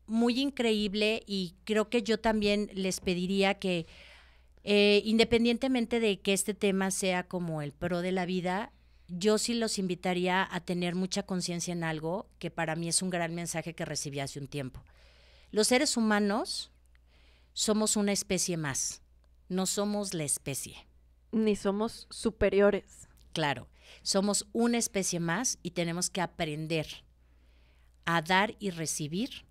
Speaker 3: muy increíble y creo que yo también les pediría que eh, independientemente de que este tema sea como el pro de la vida, yo sí los invitaría a tener mucha conciencia en algo que para mí es un gran mensaje que recibí hace un tiempo. Los seres humanos somos una especie más, no somos la especie. Ni somos superiores. Claro, somos una especie más y tenemos que aprender a dar y recibir,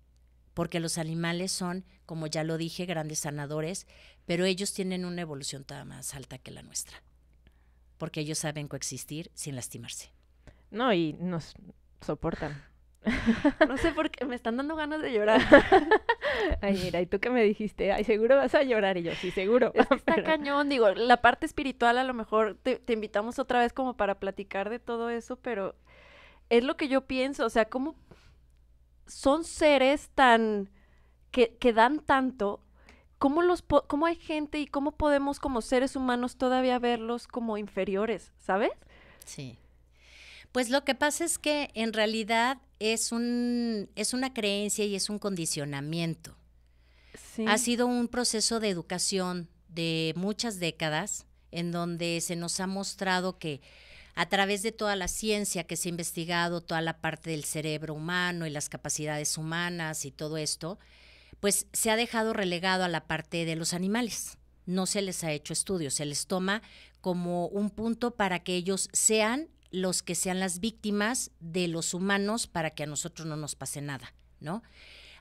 Speaker 3: porque los animales son, como ya lo dije, grandes sanadores, pero ellos tienen una evolución toda más alta que la nuestra, porque ellos saben coexistir sin lastimarse. No, y nos soportan.
Speaker 1: No sé por qué, me están dando ganas de llorar.
Speaker 2: Ay, mira, y tú que me dijiste, ay, seguro vas
Speaker 1: a llorar. ellos sí, seguro. está cañón, digo, la parte espiritual a lo mejor te, invitamos otra vez como para platicar de todo eso, pero es lo que yo pienso, o sea, cómo son seres tan, que, que dan tanto ¿cómo, los cómo hay gente y cómo podemos como seres humanos todavía verlos como inferiores,
Speaker 3: ¿sabes? Sí. Pues lo que pasa es que en realidad es, un, es una creencia y es un condicionamiento. Ha sido un proceso de educación de muchas décadas en donde se nos ha mostrado que a través de toda la ciencia que se ha investigado, toda la parte del cerebro humano y las capacidades humanas y todo esto, pues se ha dejado relegado a la parte de los animales. No se les ha hecho estudios, se les toma como un punto para que ellos sean los que sean las víctimas de los humanos para que a nosotros no nos pase nada, ¿no?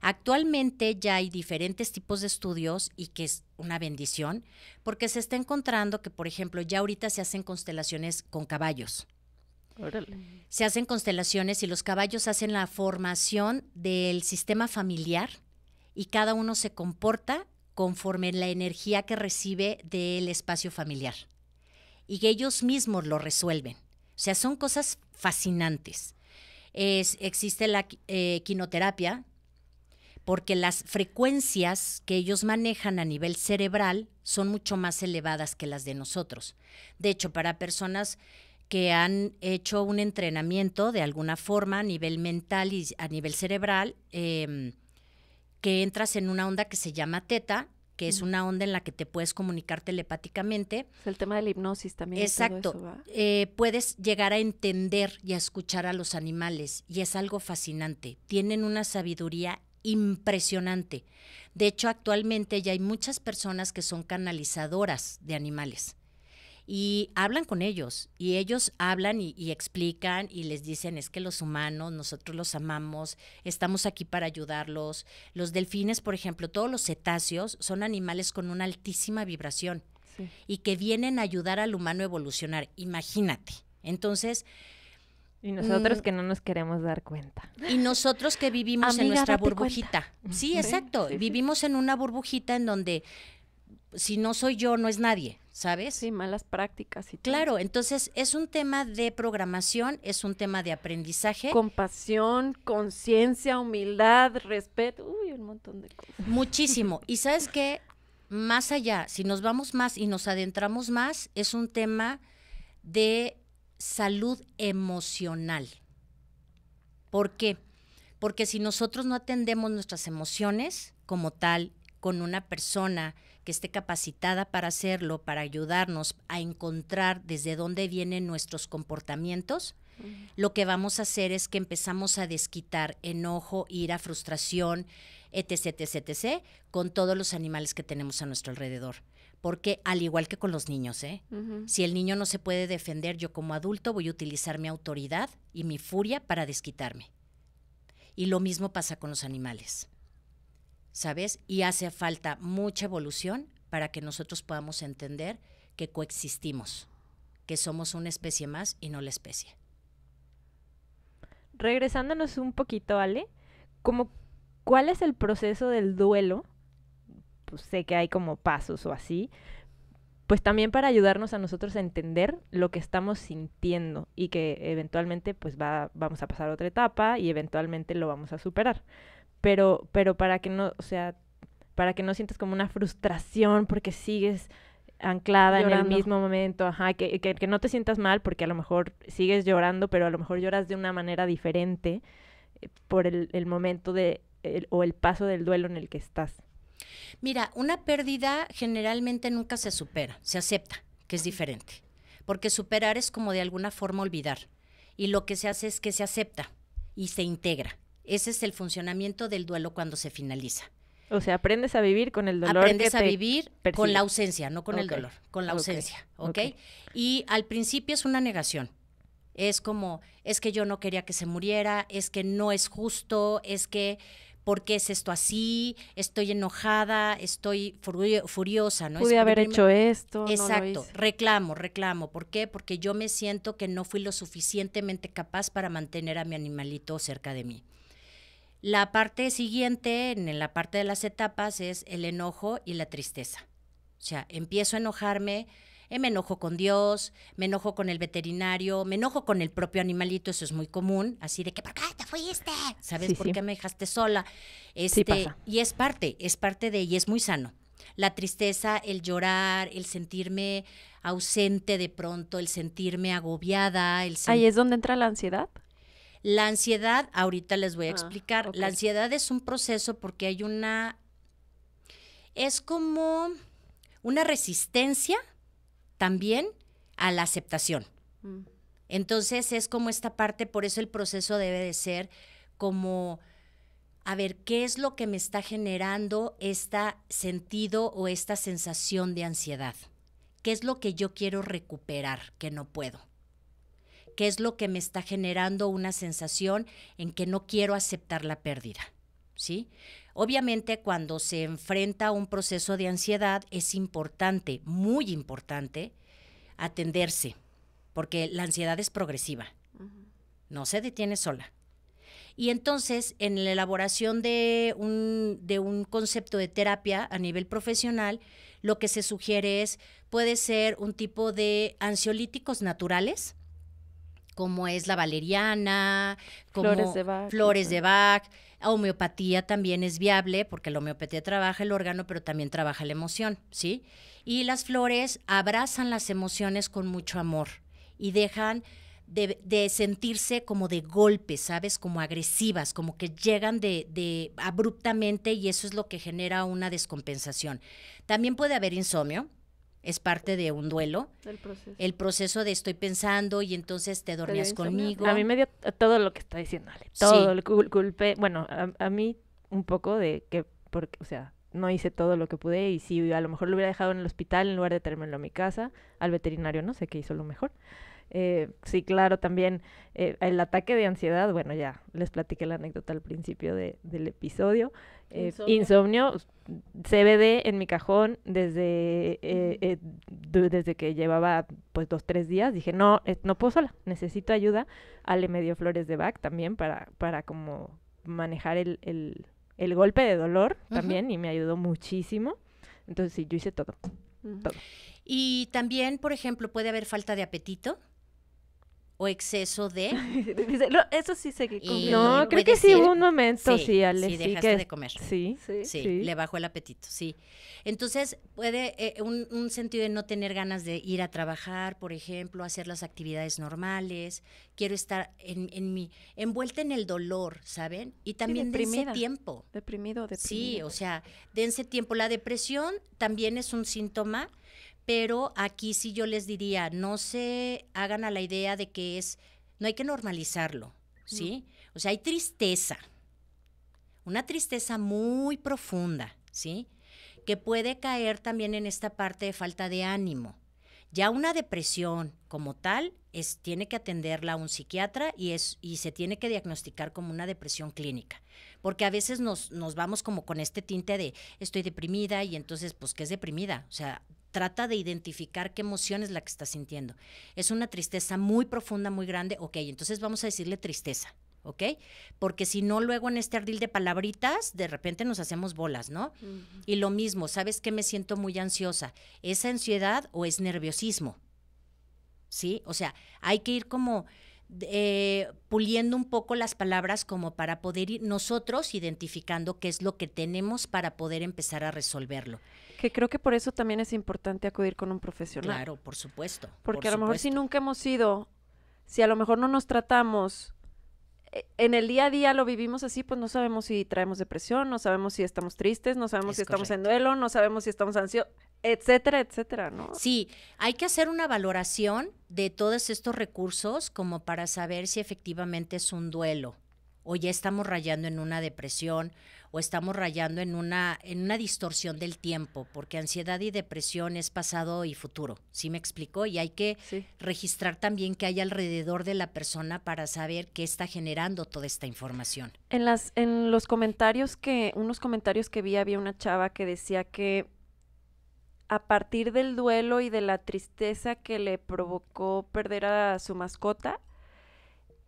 Speaker 3: Actualmente ya hay diferentes tipos de estudios y que es una bendición, porque se está encontrando que, por ejemplo, ya ahorita se hacen constelaciones con caballos. Se hacen constelaciones y los caballos hacen la formación del sistema familiar y cada uno se comporta conforme la energía que recibe del espacio familiar. Y que ellos mismos lo resuelven. O sea, son cosas fascinantes. existe la eh, quinoterapia, porque las frecuencias que ellos manejan a nivel cerebral son mucho más elevadas que las de nosotros. De hecho, para personas que han hecho un entrenamiento de alguna forma a nivel mental y a nivel cerebral, eh, que entras en una onda que se llama teta, que es una onda en la que te puedes comunicar telepáticamente. Es el tema de la hipnosis también. Exacto. Eh, puedes llegar a entender y a escuchar a los animales y es algo fascinante. Tienen una sabiduría impresionante. De hecho, actualmente ya hay muchas personas que son canalizadoras de animales y hablan con ellos y ellos hablan y, explican y les dicen es que los humanos, nosotros los amamos, estamos aquí para ayudarlos. Los delfines, por ejemplo, todos los cetáceos son animales con una altísima vibración y que vienen a ayudar al humano a evolucionar, imagínate. Entonces... Y nosotros mm, que no
Speaker 2: nos queremos dar cuenta.
Speaker 3: Y nosotros que vivimos en nuestra burbujita. Sí, exacto. vivimos en una burbujita en donde si no soy yo, no es nadie. ¿sabes? Sí, malas prácticas y Claro, entonces es un tema de programación, es un tema de aprendizaje. Compasión, conciencia, humildad, respeto, uy, un montón de cosas. Muchísimo. y sabes qué? más allá, si nos vamos más y nos adentramos más, es un tema de salud emocional. ¿Por qué? Porque si nosotros no atendemos nuestras emociones como tal, con una persona, que esté capacitada para hacerlo, para ayudarnos a encontrar desde dónde vienen nuestros comportamientos, lo que vamos a hacer es que empezamos a desquitar enojo, ira, frustración, etc., etc., etc., con todos los animales que tenemos a nuestro alrededor. Porque al igual que con los niños, ¿eh? si el niño no se puede defender, yo como adulto voy a utilizar mi autoridad y mi furia para desquitarme. Y lo mismo pasa con los animales. ¿sabes? Y hace falta mucha evolución para que nosotros podamos entender que coexistimos, que somos una especie más y no la especie. Regresándonos un poquito, Ale,
Speaker 2: como cuál es el proceso del duelo, pues, sé que hay como pasos o así, pues también para ayudarnos a nosotros a entender lo que estamos sintiendo y que eventualmente pues va, vamos a pasar otra etapa y eventualmente lo vamos a superar pero, pero para que no, o sea, para que no sientas como una frustración porque sigues anclada en el mismo momento, ajá, que, que, que, no te sientas mal porque a lo mejor sigues llorando, pero a lo mejor lloras de una manera diferente eh, por el, el momento de, o el paso del duelo en el que estás.
Speaker 3: Mira, una pérdida generalmente nunca se supera, se acepta que es diferente, porque superar es como de alguna forma olvidar, y lo que se hace es que se acepta y se integra. Ese es el funcionamiento del duelo cuando se finaliza. O sea, aprendes a vivir con el dolor. Aprendes a vivir con la ausencia, no con el dolor, con la ausencia, ¿ok? Y al principio es una negación. Es como, es que yo no quería que se muriera, es que no es justo, es que, ¿por qué es esto así? Estoy enojada, estoy furiosa, ¿no? Pude haber hecho esto. Exacto, reclamo, reclamo. ¿Por qué? Porque yo me siento que no fui lo suficientemente capaz para mantener a mi animalito cerca de mí. La parte siguiente, en la parte de las etapas, es el enojo y la tristeza. O sea, empiezo a enojarme, eh, me enojo con Dios, me enojo con el veterinario, me enojo con el propio animalito, eso es muy común, así de que ¿por qué te fuiste? ¿Sabes por qué me dejaste sola? Este, y es parte, es parte de y es muy sano. La tristeza, el llorar, el sentirme ausente de pronto, el sentirme agobiada, el Ahí es
Speaker 1: donde entra la ansiedad.
Speaker 3: La ansiedad, ahorita les voy a ah, explicar, la ansiedad es un proceso porque hay una, es como una resistencia también a la aceptación. Mm. Entonces es como esta parte, por eso el proceso debe de ser como, a ver, ¿qué es lo que me está generando este sentido o esta sensación de ansiedad? ¿Qué es lo que yo quiero recuperar que no puedo? qué es lo que me está generando una sensación en que no quiero aceptar la pérdida. ¿Sí? Obviamente cuando se enfrenta a un proceso de ansiedad es importante, muy importante, atenderse, porque la ansiedad es progresiva, no se detiene sola. Y entonces, en la elaboración de un, de un concepto de terapia a nivel profesional, lo que se sugiere es, puede ser un tipo de ansiolíticos naturales, como es la valeriana,
Speaker 1: como flores
Speaker 3: de Bach, flores homeopatía también es viable porque la homeopatía trabaja el órgano, pero también trabaja la emoción, ¿sí? Y las flores abrazan las emociones con mucho amor y dejan de, sentirse como de golpe, ¿sabes? Como agresivas, como que llegan de, de abruptamente y eso es lo que genera una descompensación. También puede haber insomnio, es parte de un duelo. El proceso. de estoy pensando y entonces te dormías conmigo. A mí medio todo lo que está diciendo Todo, el culpe,
Speaker 2: bueno, a, mí un poco de que, porque, o sea, no hice todo lo que pude y si a lo mejor lo hubiera dejado en el hospital en lugar de tenerlo a mi casa, al veterinario, no sé qué hizo lo mejor. Eh, sí, claro, también eh, el ataque de ansiedad, bueno, ya les platiqué la anécdota al principio de, del episodio. Eh, insomnio. CBD en mi cajón desde, desde que llevaba pues dos, tres días. Dije, no, no puedo sola, necesito ayuda. Ale me dio flores de back también para, para como manejar el, golpe de dolor también y me ayudó muchísimo. Entonces sí, yo hice todo.
Speaker 3: Y también, por ejemplo, puede haber falta de apetito o exceso de... eso sí sé que... No, creo que sí hubo un momento, sí, sí Sí, dejaste de comer. Sí, sí, Le bajó el apetito, sí. Entonces, puede eh, un, sentido de no tener ganas de ir a trabajar, por ejemplo, hacer las actividades normales. Quiero estar en, mi... envuelta en el dolor, ¿saben? Y también ese tiempo. Deprimido, deprimido. Sí, o sea, dense tiempo. La depresión también es un síntoma pero aquí sí yo les diría, no se hagan a la idea de que es, no hay que normalizarlo, ¿sí? O sea, hay tristeza, una tristeza muy profunda, ¿sí? Que puede caer también en esta parte de falta de ánimo. Ya una depresión como tal es, tiene que atenderla a un psiquiatra y, es, y se tiene que diagnosticar como una depresión clínica. Porque a veces nos, nos vamos como con este tinte de estoy deprimida y entonces, pues, ¿qué es deprimida? O sea, trata de identificar qué emoción es la que está sintiendo. Es una tristeza muy profunda, muy grande, ok, entonces vamos a decirle tristeza. ¿ok? Porque si no, luego en este ardil de palabritas, de repente nos hacemos bolas, ¿no? Y lo mismo, ¿sabes qué? Me siento muy ansiosa. ¿Es ansiedad o es nerviosismo? ¿Sí? O sea, hay que ir como eh, puliendo un poco las palabras como para poder ir nosotros identificando qué es lo que tenemos para poder empezar a resolverlo. Que creo que
Speaker 1: por eso también es importante acudir con un profesional. Claro,
Speaker 3: por supuesto. Porque a lo mejor si
Speaker 1: nunca hemos ido, si a lo mejor no nos tratamos, e, en el día a día lo vivimos así, pues no sabemos si traemos depresión, no sabemos si estamos tristes, no sabemos si estamos en duelo, no sabemos si estamos ansiosos,
Speaker 3: etcétera, etcétera, ¿no? Sí, hay que hacer una valoración de todos estos recursos como para saber si efectivamente es un duelo o ya estamos rayando en una depresión o estamos rayando en una, en una distorsión del tiempo, porque ansiedad y depresión es pasado y futuro, ¿sí me explico, Y hay que registrar también que hay alrededor de la persona para saber qué está generando toda esta información.
Speaker 1: En, las, en los comentarios que, unos comentarios que vi, había una chava que decía que a partir del duelo y de la tristeza que le provocó perder a su mascota,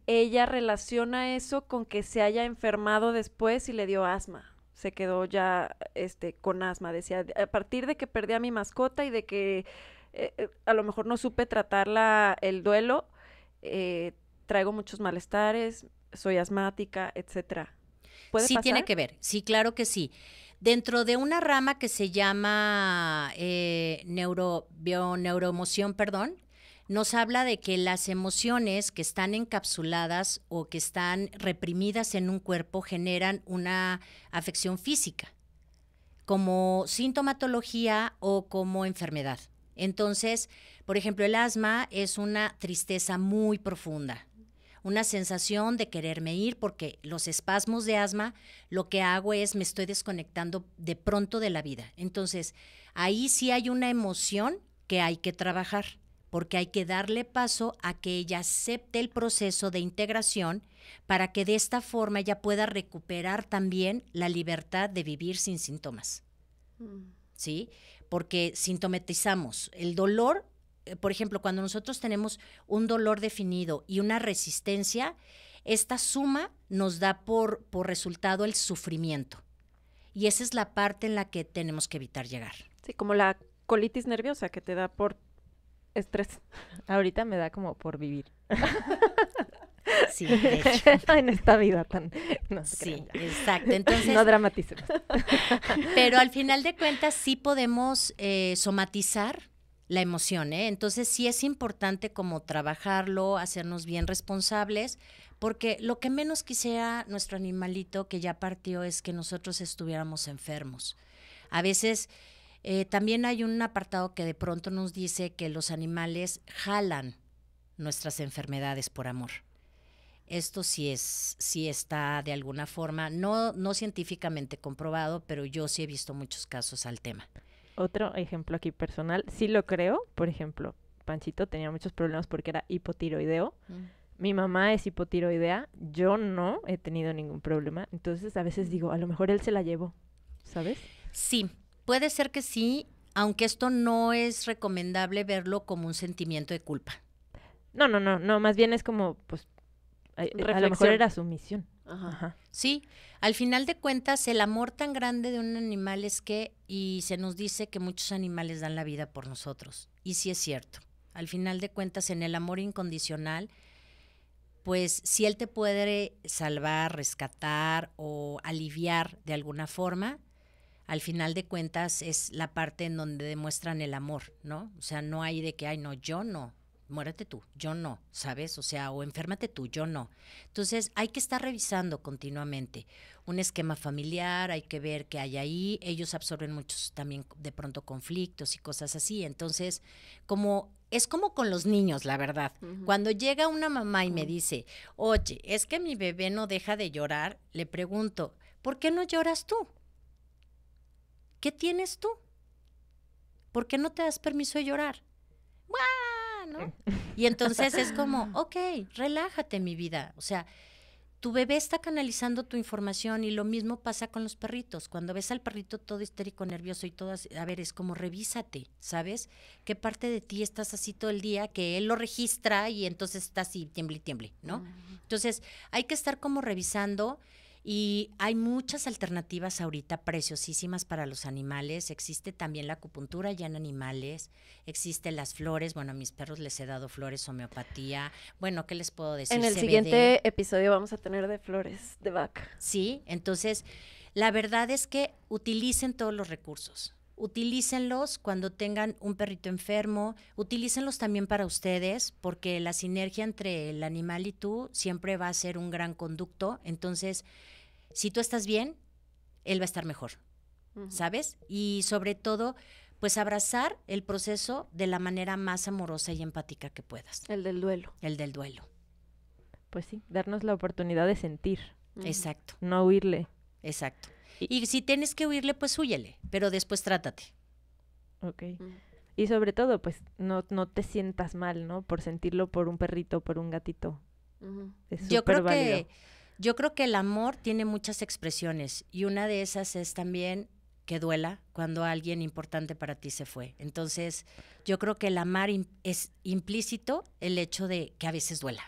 Speaker 1: ella relaciona eso con que se haya enfermado después y le dio asma. Se quedó ya este, con asma. Decía, a partir de que perdí a mi mascota y de que eh, eh, a lo mejor no supe tratarla el duelo, eh, traigo muchos malestares, soy asmática, etcétera. sí, tiene que
Speaker 3: ver. Sí, claro que sí. Dentro de una rama que se llama eh, neuroemoción, perdón, nos habla de que las emociones que están encapsuladas o que están reprimidas en un cuerpo generan una afección física como sintomatología o como enfermedad. Entonces, por ejemplo, el asma es una tristeza muy profunda, una sensación de quererme ir porque los espasmos de asma lo que hago es me estoy desconectando de pronto de la vida. Entonces, ahí sí hay una emoción que hay que trabajar porque hay que darle paso a que ella acepte el proceso de integración para que de esta forma ella pueda recuperar también la libertad de vivir sin síntomas. Mm. ¿Sí? Porque sintomatizamos el dolor, eh, por ejemplo, cuando nosotros tenemos un dolor definido y una resistencia, esta suma nos da por, por resultado el sufrimiento. Y esa es la parte en la que tenemos que evitar llegar. Sí, como
Speaker 1: la colitis nerviosa que te da por estrés. Ahorita me da como por vivir. Sí,
Speaker 2: de hecho. en esta vida tan. sí, exacto. no dramaticemos.
Speaker 3: pero al final de cuentas sí podemos eh, somatizar la emoción, ¿eh? Entonces sí es importante como trabajarlo, hacernos bien responsables, porque lo que menos quisiera nuestro animalito que ya partió es que nosotros estuviéramos enfermos. A veces eh, también hay un apartado que de pronto nos dice que los animales jalan nuestras enfermedades por amor. Esto sí es, sí está de alguna forma, no, no científicamente comprobado, pero yo sí he visto muchos casos al tema. Otro
Speaker 2: ejemplo aquí personal, sí lo creo, por ejemplo, Panchito tenía muchos problemas porque era hipotiroideo. Mm. Mi mamá es hipotiroidea, yo no he tenido ningún problema. Entonces
Speaker 3: a veces mm. digo, a lo mejor él se la llevó, ¿sabes? Sí, puede ser que sí, aunque esto no es recomendable verlo como un sentimiento de culpa. No, no, no, no, más bien es como, pues, eh, a, lo mejor era su misión. Ajá. Sí, al final de cuentas, el amor tan grande de un animal es que, y se nos dice que muchos animales dan la vida por nosotros, y sí es cierto. Al final de cuentas, en el amor incondicional, pues si él te puede salvar, rescatar o aliviar de alguna forma, al final de cuentas es la parte en donde demuestran el amor, ¿no? O sea, no hay de que, ay, no, yo no, muérete tú, yo no, ¿sabes? O sea, o enférmate tú, yo no. Entonces, hay que estar revisando continuamente un esquema familiar, hay que ver qué hay ahí, ellos absorben muchos también de pronto conflictos y cosas así. Entonces, como es como con los niños, la verdad. Cuando llega una mamá y me dice, "Oye, es que mi bebé no deja de llorar", le pregunto, "¿Por qué no lloras tú?" ¿Qué tienes tú? ¿Por qué no te das permiso de llorar? ¿No? Y entonces es como, ok, relájate mi vida. O sea, tu bebé está canalizando tu información y lo mismo pasa con los perritos. Cuando ves al perrito todo histérico, nervioso y todo, a ver, es como revísate, ¿sabes? ¿Qué parte de ti estás así todo el día que él lo registra y entonces está así, tiemble y tiemble, ¿no? Entonces, hay que estar como revisando y hay muchas alternativas ahorita preciosísimas para los animales. Existe también la acupuntura ya en animales, existen las flores. Bueno, a mis perros les he dado flores, homeopatía. Bueno, ¿qué les puedo decir? En el siguiente episodio vamos a tener de flores de vaca. Sí, entonces la verdad es que utilicen todos los recursos utilícenlos cuando tengan un perrito enfermo, utilícenlos también para ustedes, porque la sinergia entre el animal y tú siempre va a ser un gran conducto. Entonces, si tú estás bien, él va a estar mejor, ¿sabes? Y sobre todo, pues abrazar el proceso de la manera más amorosa y empática que puedas. El del duelo. El del duelo.
Speaker 2: Pues sí, darnos la oportunidad de sentir. Exacto. No huirle.
Speaker 3: Exacto. Y si tienes que huirle, pues huyele, pero después trátate.
Speaker 2: Ok. Mm. Y sobre todo, pues no, no te sientas mal, ¿no? Por sentirlo por un perrito, por un gatito. yo creo que
Speaker 3: yo creo que el amor tiene muchas expresiones y una de esas es también que duela cuando alguien importante para ti se fue. Entonces, yo creo que el amar es implícito el hecho de que a veces duela.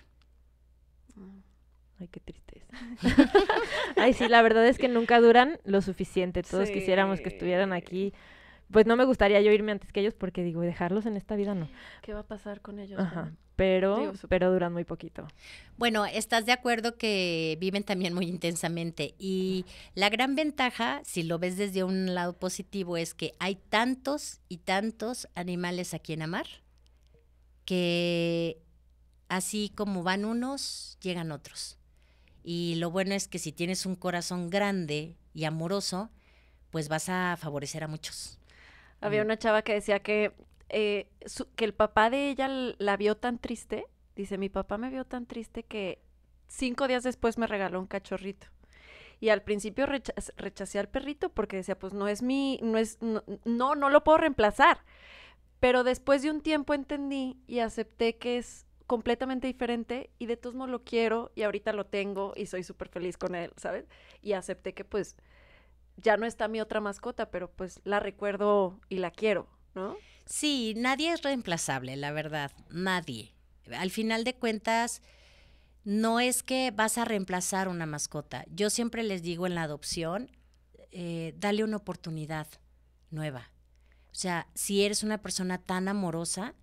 Speaker 3: Mm. Ay, qué tristeza. Ay, sí, la
Speaker 2: verdad es que nunca duran lo suficiente. Todos quisiéramos que estuvieran aquí. Pues no me gustaría yo irme antes que ellos porque digo, dejarlos en esta vida no.
Speaker 3: ¿Qué va a pasar con ellos? Ajá.
Speaker 2: Pero, pero duran muy poquito.
Speaker 3: Bueno, estás de acuerdo que viven también muy intensamente y la gran ventaja, si lo ves desde un lado positivo, es que hay tantos y tantos animales a quien amar que así como van unos, llegan otros. Y lo bueno es que si tienes un corazón grande y amoroso, pues vas a favorecer a muchos. Había mm. una
Speaker 1: chava que decía que, eh, que el papá de ella la vio tan triste. Dice, mi papá me vio tan triste que cinco días después me regaló un cachorrito. Y al principio rechacé al perrito porque decía, pues no es mi, no es, no, no lo puedo reemplazar. Pero después de un tiempo entendí y acepté que es completamente diferente y de todos modos lo quiero y ahorita lo tengo y soy súper feliz con él, ¿sabes? Y acepté que pues ya no está mi otra mascota, pero pues la recuerdo y la quiero,
Speaker 3: ¿no? Sí, nadie es reemplazable, la verdad, nadie. Al final de cuentas, no es que vas a reemplazar una mascota. Yo siempre les digo en la adopción, eh, dale una oportunidad nueva. O sea, si eres una persona tan amorosa,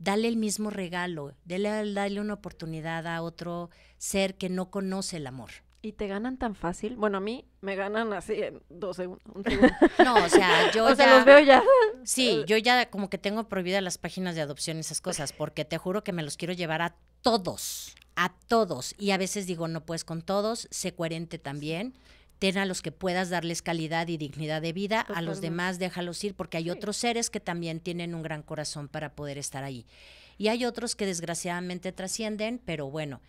Speaker 3: dale el mismo regalo, dale, dale una oportunidad a otro ser que no conoce el amor. ¿Y te ganan tan fácil? Bueno, a mí
Speaker 1: me ganan así en dos segundos. No, o sea, yo o ya... los veo ya.
Speaker 3: Sí, eh. yo ya como que tengo prohibidas las páginas de adopción y esas cosas, porque te juro que me los quiero llevar a todos, a todos. Y a veces digo, no puedes con todos, sé coherente también ten a los que puedas darles calidad y dignidad de vida, a los demás déjalos ir, porque hay otros seres que también tienen un gran corazón para poder estar ahí. Y hay otros que desgraciadamente trascienden, pero bueno,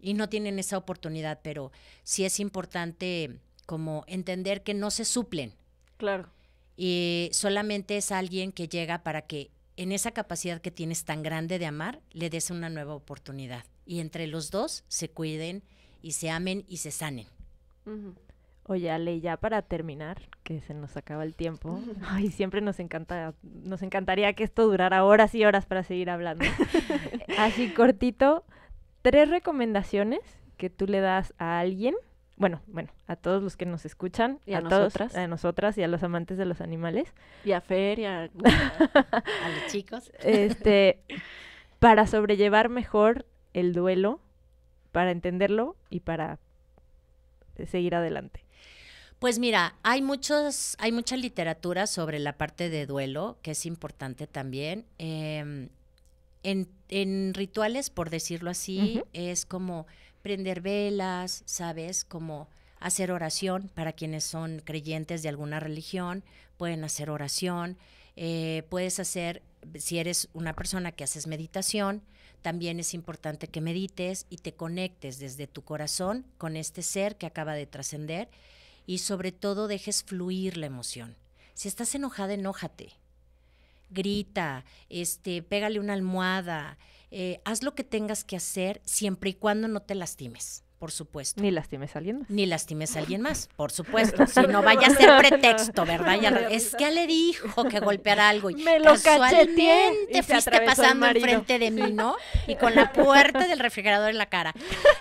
Speaker 3: y no tienen esa oportunidad, pero sí es importante como entender que no se suplen. Claro. Y solamente es alguien que llega para que en esa capacidad que tienes tan grande de amar, le des una nueva oportunidad. Y entre los dos se cuiden y se amen y se sanen. Oye, Ale, ya para terminar, que se nos acaba el tiempo. y siempre nos encanta,
Speaker 2: nos encantaría que esto durara horas y horas para seguir hablando. Así cortito, tres recomendaciones que tú le das a alguien, bueno, bueno, a todos los que nos escuchan, a, nosotras, a nosotras y a los amantes de los animales,
Speaker 1: y a Fer y a,
Speaker 2: a los chicos, este, para sobrellevar mejor el duelo, para entenderlo y para seguir adelante.
Speaker 3: Pues mira, hay muchos, hay mucha literatura sobre la parte de duelo, que es importante también. Em, en, rituales, por decirlo así, es como prender velas, ¿sabes? Como hacer oración para quienes son creyentes de alguna religión, pueden hacer oración, eh, puedes hacer, si eres una persona que haces meditación, también es importante que medites y te conectes desde tu corazón con este ser que acaba de trascender y sobre todo dejes fluir la emoción. Si estás enojada, enójate. Grita, este, pégale una almohada, eh, haz lo que tengas que hacer siempre y cuando no te lastimes por supuesto. Ni lastimes a alguien más. Ni lastimes a alguien más, por supuesto. si no vaya a ser pretexto, ¿verdad? es que le dijo que golpeara algo. Y Me lo casualmente fuiste pasando enfrente de mí, ¿no? Y con la puerta del refrigerador en la cara.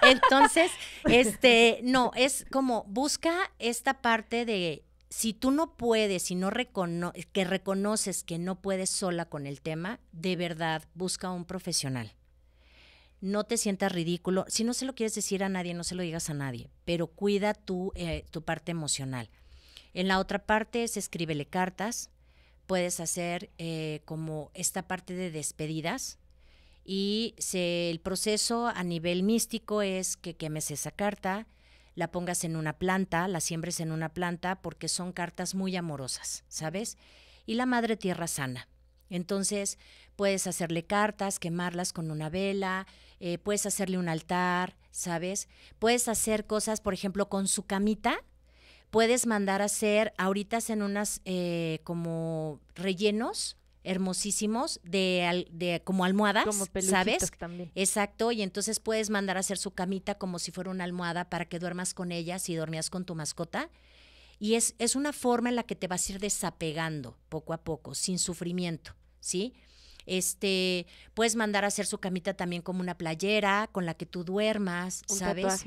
Speaker 3: Entonces, este, no, es como busca esta parte de si tú no puedes y no recono que reconoces que no puedes sola con el tema, de verdad busca un profesional no te sientas ridículo. Si no se lo quieres decir a nadie, no se lo digas a nadie, pero cuida tu, eh, tu parte emocional. En la otra parte es escríbele cartas, puedes hacer eh, como esta parte de despedidas y el proceso a nivel místico es que quemes esa carta, la pongas en una planta, la siembres en una planta porque son cartas muy amorosas, ¿sabes? Y la Madre Tierra sana. Entonces puedes hacerle cartas, quemarlas con una vela, eh, puedes hacerle un altar, ¿sabes? Puedes hacer cosas, por ejemplo, con su camita, puedes mandar a hacer, ahorita en unas eh, como rellenos hermosísimos de, como almohadas, ¿sabes? Exacto, y entonces puedes mandar a hacer su camita como si fuera una almohada para que duermas con ella si dormías con tu mascota. Y es, es una forma en la que te vas a ir desapegando poco a poco, sin sufrimiento, ¿sí? Este, puedes mandar a hacer su camita también como una playera con la que tú duermas, ¿sabes?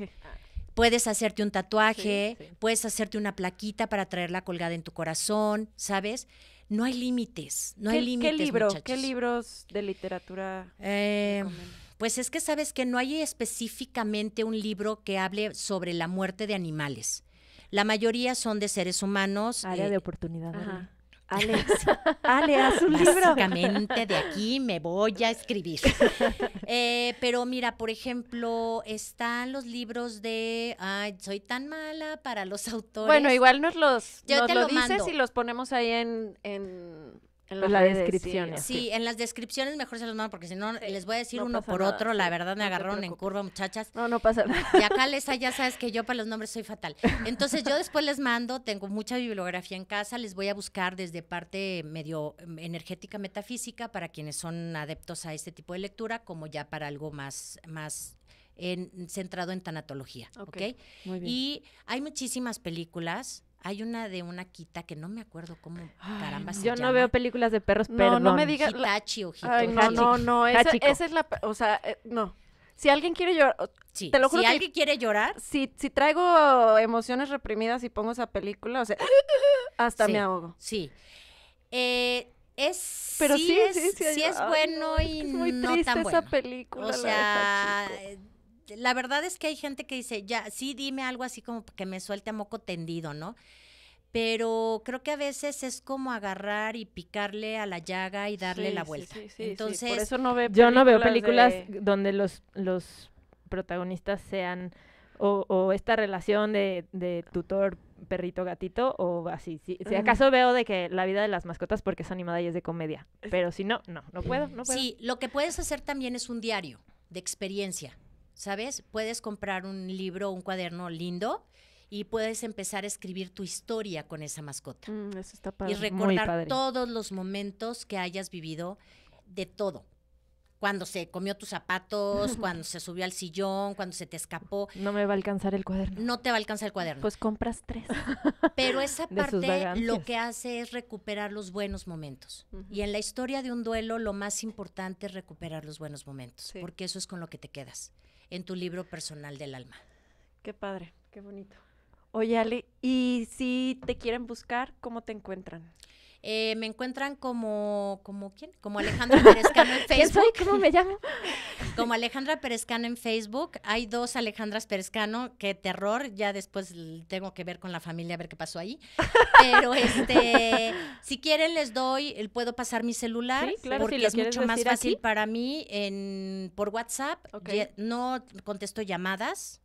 Speaker 3: Puedes hacerte un tatuaje, puedes hacerte una plaquita para traerla colgada en tu corazón, ¿sabes? No hay límites, no hay límites. ¿Qué ¿Qué
Speaker 1: libros de literatura?
Speaker 3: Eh, pues es que sabes que no hay específicamente un libro que hable sobre la muerte de animales. La mayoría son de seres humanos. Área eh, de oportunidad. Alex. Alex, un libro. Básicamente de aquí me voy a escribir. Eh, pero mira, por ejemplo, están los libros de Ay, soy tan mala para los autores. Bueno, igual nos los Yo te lo, dices y los ponemos ahí en en pues las, descripciones. Sí. en las descripciones mejor se los mando porque si no les voy a decir uno por otro. la verdad me agarraron en curva, muchachas. No, no pasa nada. Y acá les ya sabes que yo para los nombres soy fatal. Entonces yo después les mando, tengo mucha bibliografía en casa, les voy a buscar desde parte medio em, energética, metafísica, para quienes son adeptos a este tipo de lectura, como ya para algo más, más centrado en tanatología. Ok. Y hay muchísimas películas hay una de una quita que no me acuerdo cómo caramba se Yo no veo películas de perros, pero No, me digas. Hitachi o no, no, no, esa, es
Speaker 1: la, o sea, eh, no. Si alguien quiere llorar, sí, te Si alguien quiere llorar. Si, si traigo emociones reprimidas y pongo esa película, o sea, hasta me ahogo. Sí. Eh,
Speaker 3: es pero sí, sí, es, es bueno y muy no triste esa película o sea este, la verdad es que hay gente que dice, ya, sí, dime algo así como que me suelte a moco tendido, ¿no? Pero creo que a veces es como agarrar y picarle a la llaga y darle la vuelta. Entonces, Por eso no veo yo no veo películas
Speaker 2: donde los, protagonistas sean o, esta relación de, tutor perrito gatito o así si, acaso veo de que la vida de las mascotas porque es animada y es de comedia pero si no no no puedo no puedo sí
Speaker 3: lo que puedes hacer también es un diario de experiencia ¿sabes? Puedes comprar un libro, un cuaderno lindo y puedes empezar a escribir tu historia con esa mascota.
Speaker 4: Mm, eso está Y recordar
Speaker 3: todos los momentos que hayas vivido de todo. Cuando se comió tus zapatos, cuando se subió al sillón, cuando se te escapó. No me va a alcanzar el cuaderno. No te va a alcanzar el cuaderno. Pues compras tres. Pero esa parte lo que hace es recuperar los buenos momentos. Y en la historia de un duelo lo más importante es recuperar los buenos momentos, porque eso es con lo que te quedas en tu libro personal del alma. Qué padre, qué bonito. Oye, y si te quieren buscar, ¿cómo te encuentran? Eh, me encuentran como, como quién? Como Alejandra Perezcano en Facebook. ¿Cómo me llamo? como Alejandra Perezcano en Facebook. Hay dos Alejandras Perezcano, qué terror. Ya después tengo que ver con la familia a ver qué pasó ahí. Pero este, si quieren les doy, puedo pasar mi celular porque es mucho más fácil para mí en por WhatsApp. No contesto llamadas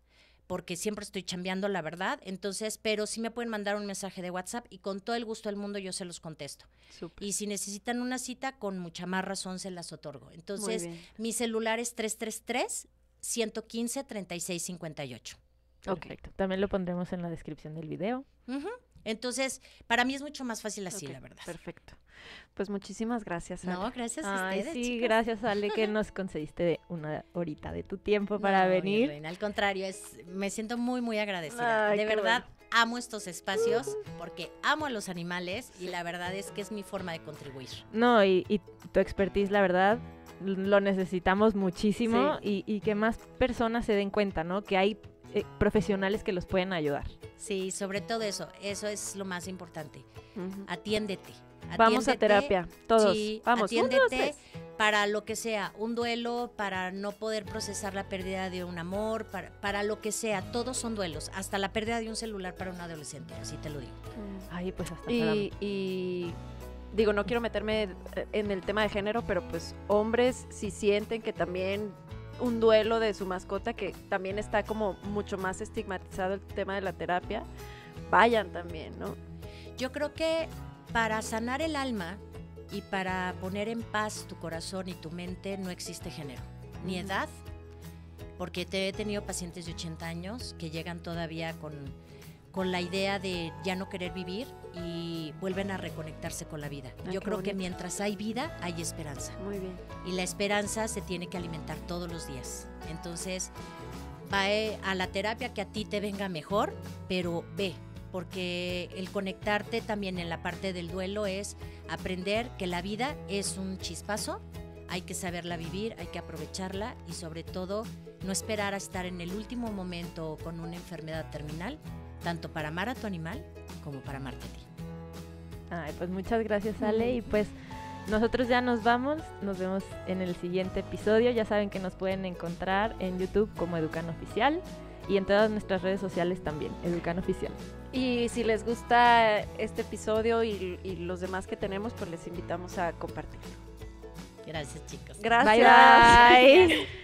Speaker 3: porque siempre estoy chambeando la verdad. Entonces, pero sí me pueden mandar un mensaje de WhatsApp y con todo el gusto del mundo yo se los contesto. Y si necesitan una cita, con mucha más razón se las otorgo. Entonces, mi celular es 333 115 3658. Perfecto. También lo pondremos en la descripción del video. Entonces, para mí es mucho más fácil así, la verdad. Perfecto. Pues muchísimas gracias, No, gracias a ustedes, Sí, gracias, Ale, que nos concediste una horita de tu tiempo para venir. al contrario, es, me siento muy, muy agradecida. de verdad, amo estos espacios porque amo a los animales y la verdad es que es mi forma de contribuir.
Speaker 2: No, y, tu expertise, la verdad, lo necesitamos muchísimo y, que más personas se den cuenta, ¿no? Que hay eh, profesionales que los pueden ayudar.
Speaker 3: Sí, sobre todo eso, eso es lo más importante. Atiéndete vamos a terapia, todos. Sí, vamos, atiéndete para lo que sea, un duelo, para no poder procesar la pérdida de un amor, para, para, lo que sea, todos son duelos, hasta la pérdida de un celular para un adolescente, así te lo digo. Mm. Ay, pues hasta y, y digo, no quiero meterme
Speaker 1: eh, en el tema de género, pero pues hombres si sienten que también un duelo de su mascota, que también está como mucho más estigmatizado el tema de la terapia, vayan
Speaker 3: también, ¿no? Yo creo que para sanar el alma y para poner en paz tu corazón y tu mente no existe género, ni edad, porque te he tenido pacientes de 80 años que llegan todavía con, con la idea de ya no querer vivir y vuelven a reconectarse con la vida. Ah, Yo creo que mientras hay vida, hay esperanza. Muy bien. Y la esperanza se tiene que alimentar todos los días. Entonces, va eh, a la terapia que a ti te venga mejor, pero ve, porque el conectarte también en la parte del duelo es aprender que la vida es un chispazo, hay que saberla vivir, hay que aprovecharla y sobre todo no esperar a estar en el último momento con una enfermedad terminal, tanto para amar a tu animal como para amarte a ti. pues muchas gracias Ale y
Speaker 2: pues nosotros ya nos vamos, nos vemos en el siguiente episodio, ya saben que nos pueden encontrar en YouTube como Educano Oficial y en todas nuestras redes sociales también, Educano Oficial.
Speaker 1: Y si les gusta este episodio y, los demás que tenemos, pues les invitamos a compartirlo. Gracias, chicos. Gracias. bye.